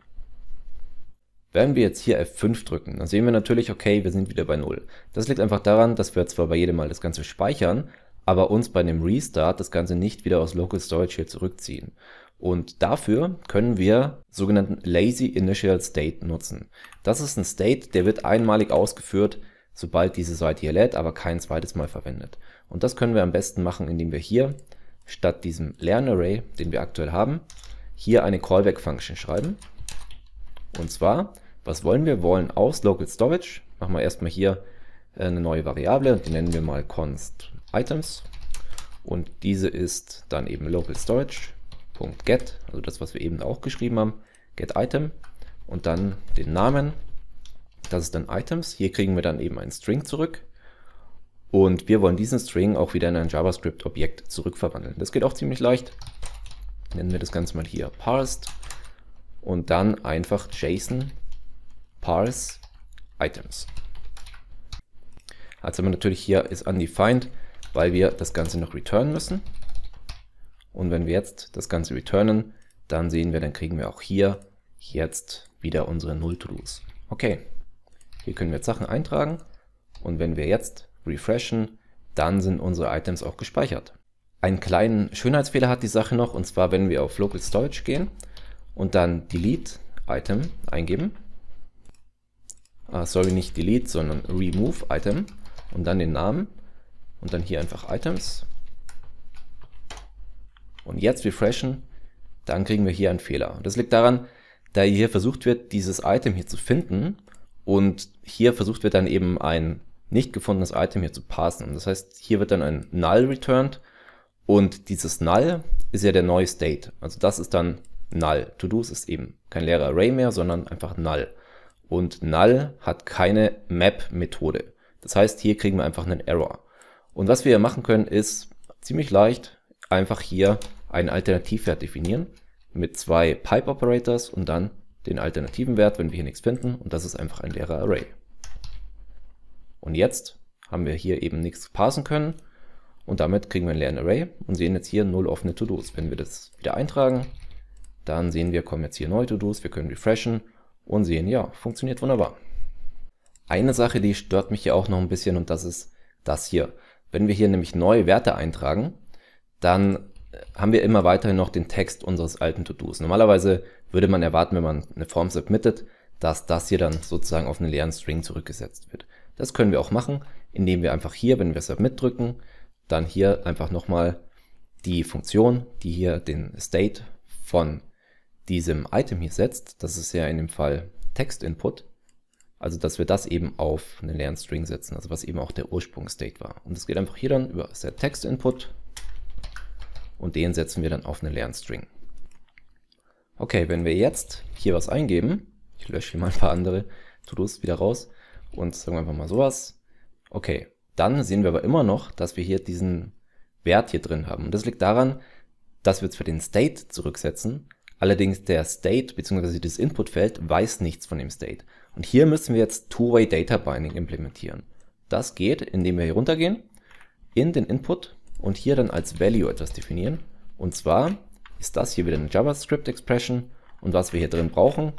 Wenn wir jetzt hier F5 drücken, dann sehen wir natürlich, okay, wir sind wieder bei 0. Das liegt einfach daran, dass wir zwar bei jedem Mal das Ganze speichern, aber uns bei einem Restart das Ganze nicht wieder aus Local Storage hier zurückziehen. Und dafür können wir sogenannten Lazy Initial State nutzen. Das ist ein State, der wird einmalig ausgeführt, sobald diese Seite hier lädt, aber kein zweites Mal verwendet. Und das können wir am besten machen, indem wir hier statt diesem LernArray, den wir aktuell haben, hier eine Callback-Function schreiben. Und zwar, was wollen wir? Wollen aus Local Storage, machen wir erstmal hier äh, eine neue Variable, die nennen wir mal const items. Und diese ist dann eben Local Storage get, also das, was wir eben auch geschrieben haben, getItem und dann den Namen. Das ist dann Items. Hier kriegen wir dann eben einen String zurück. Und wir wollen diesen String auch wieder in ein JavaScript-Objekt zurückverwandeln. Das geht auch ziemlich leicht. Nennen wir das Ganze mal hier parsed und dann einfach JSON parse items. Also natürlich hier ist undefined, weil wir das Ganze noch returnen müssen. Und wenn wir jetzt das Ganze returnen, dann sehen wir, dann kriegen wir auch hier jetzt wieder unsere null to Okay, hier können wir jetzt Sachen eintragen und wenn wir jetzt refreshen, dann sind unsere Items auch gespeichert. Einen kleinen Schönheitsfehler hat die Sache noch und zwar, wenn wir auf Local Storage gehen und dann Delete Item eingeben, ah, sorry, nicht Delete, sondern Remove Item und dann den Namen und dann hier einfach Items und jetzt refreshen, dann kriegen wir hier einen Fehler. Und Das liegt daran, da hier versucht wird, dieses Item hier zu finden und hier versucht wird dann eben ein nicht gefundenes Item hier zu parsen. Das heißt, hier wird dann ein Null returned und dieses Null ist ja der neue State. Also das ist dann Null. To-Dos ist eben kein leerer Array mehr, sondern einfach Null. Und Null hat keine Map-Methode. Das heißt, hier kriegen wir einfach einen Error. Und was wir machen können, ist ziemlich leicht einfach hier einen Alternativwert definieren mit zwei Pipe Operators und dann den alternativen Wert, wenn wir hier nichts finden. Und das ist einfach ein leerer Array. Und jetzt haben wir hier eben nichts parsen können. Und damit kriegen wir einen leeren Array und sehen jetzt hier null offene To-Dos. Wenn wir das wieder eintragen, dann sehen wir, kommen jetzt hier neue To-Dos, wir können refreshen und sehen, ja, funktioniert wunderbar. Eine Sache, die stört mich hier auch noch ein bisschen und das ist das hier. Wenn wir hier nämlich neue Werte eintragen, dann haben wir immer weiterhin noch den Text unseres alten To-Dos. Normalerweise würde man erwarten, wenn man eine Form submittet, dass das hier dann sozusagen auf einen leeren String zurückgesetzt wird. Das können wir auch machen, indem wir einfach hier, wenn wir Submit drücken, dann hier einfach nochmal die Funktion, die hier den State von diesem Item hier setzt, das ist ja in dem Fall Text-Input, also dass wir das eben auf einen leeren String setzen, also was eben auch der Ursprungsstate war. Und es geht einfach hier dann über Set Text Input und den setzen wir dann auf eine Lernstring. Okay, wenn wir jetzt hier was eingeben, ich lösche hier mal ein paar andere To-Dos wieder raus und sagen wir einfach mal sowas. Okay, dann sehen wir aber immer noch, dass wir hier diesen Wert hier drin haben. Und das liegt daran, dass wir jetzt für den State zurücksetzen. Allerdings der State bzw. das Inputfeld weiß nichts von dem State. Und hier müssen wir jetzt Two-Way Data Binding implementieren. Das geht, indem wir hier runtergehen, in den Input und hier dann als Value etwas definieren. Und zwar ist das hier wieder eine JavaScript Expression und was wir hier drin brauchen,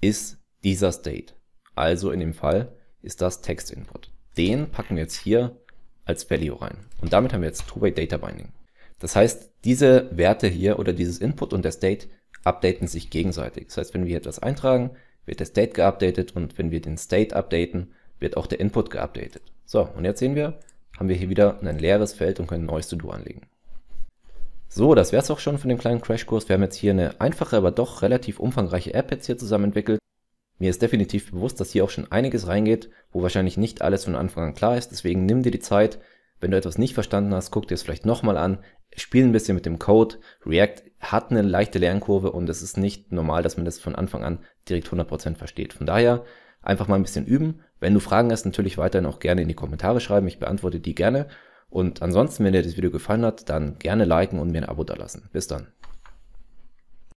ist dieser State. Also in dem Fall ist das Text Input. Den packen wir jetzt hier als Value rein. Und damit haben wir jetzt Two-Way Data Binding. Das heißt, diese Werte hier oder dieses Input und der State updaten sich gegenseitig. Das heißt, wenn wir hier etwas eintragen, wird der State geupdatet und wenn wir den State updaten, wird auch der Input geupdatet. So, und jetzt sehen wir, haben wir hier wieder ein leeres Feld und können ein neues To-Do anlegen. So, das wäre es auch schon von dem kleinen Crashkurs. Wir haben jetzt hier eine einfache, aber doch relativ umfangreiche App jetzt hier zusammen entwickelt. Mir ist definitiv bewusst, dass hier auch schon einiges reingeht, wo wahrscheinlich nicht alles von Anfang an klar ist. Deswegen nimm dir die Zeit. Wenn du etwas nicht verstanden hast, guck dir es vielleicht nochmal an. Spiel ein bisschen mit dem Code. React hat eine leichte Lernkurve und es ist nicht normal, dass man das von Anfang an direkt 100% versteht. Von daher einfach mal ein bisschen üben wenn du Fragen hast, natürlich weiterhin auch gerne in die Kommentare schreiben. Ich beantworte die gerne. Und ansonsten, wenn dir das Video gefallen hat, dann gerne liken und mir ein Abo dalassen. Bis dann.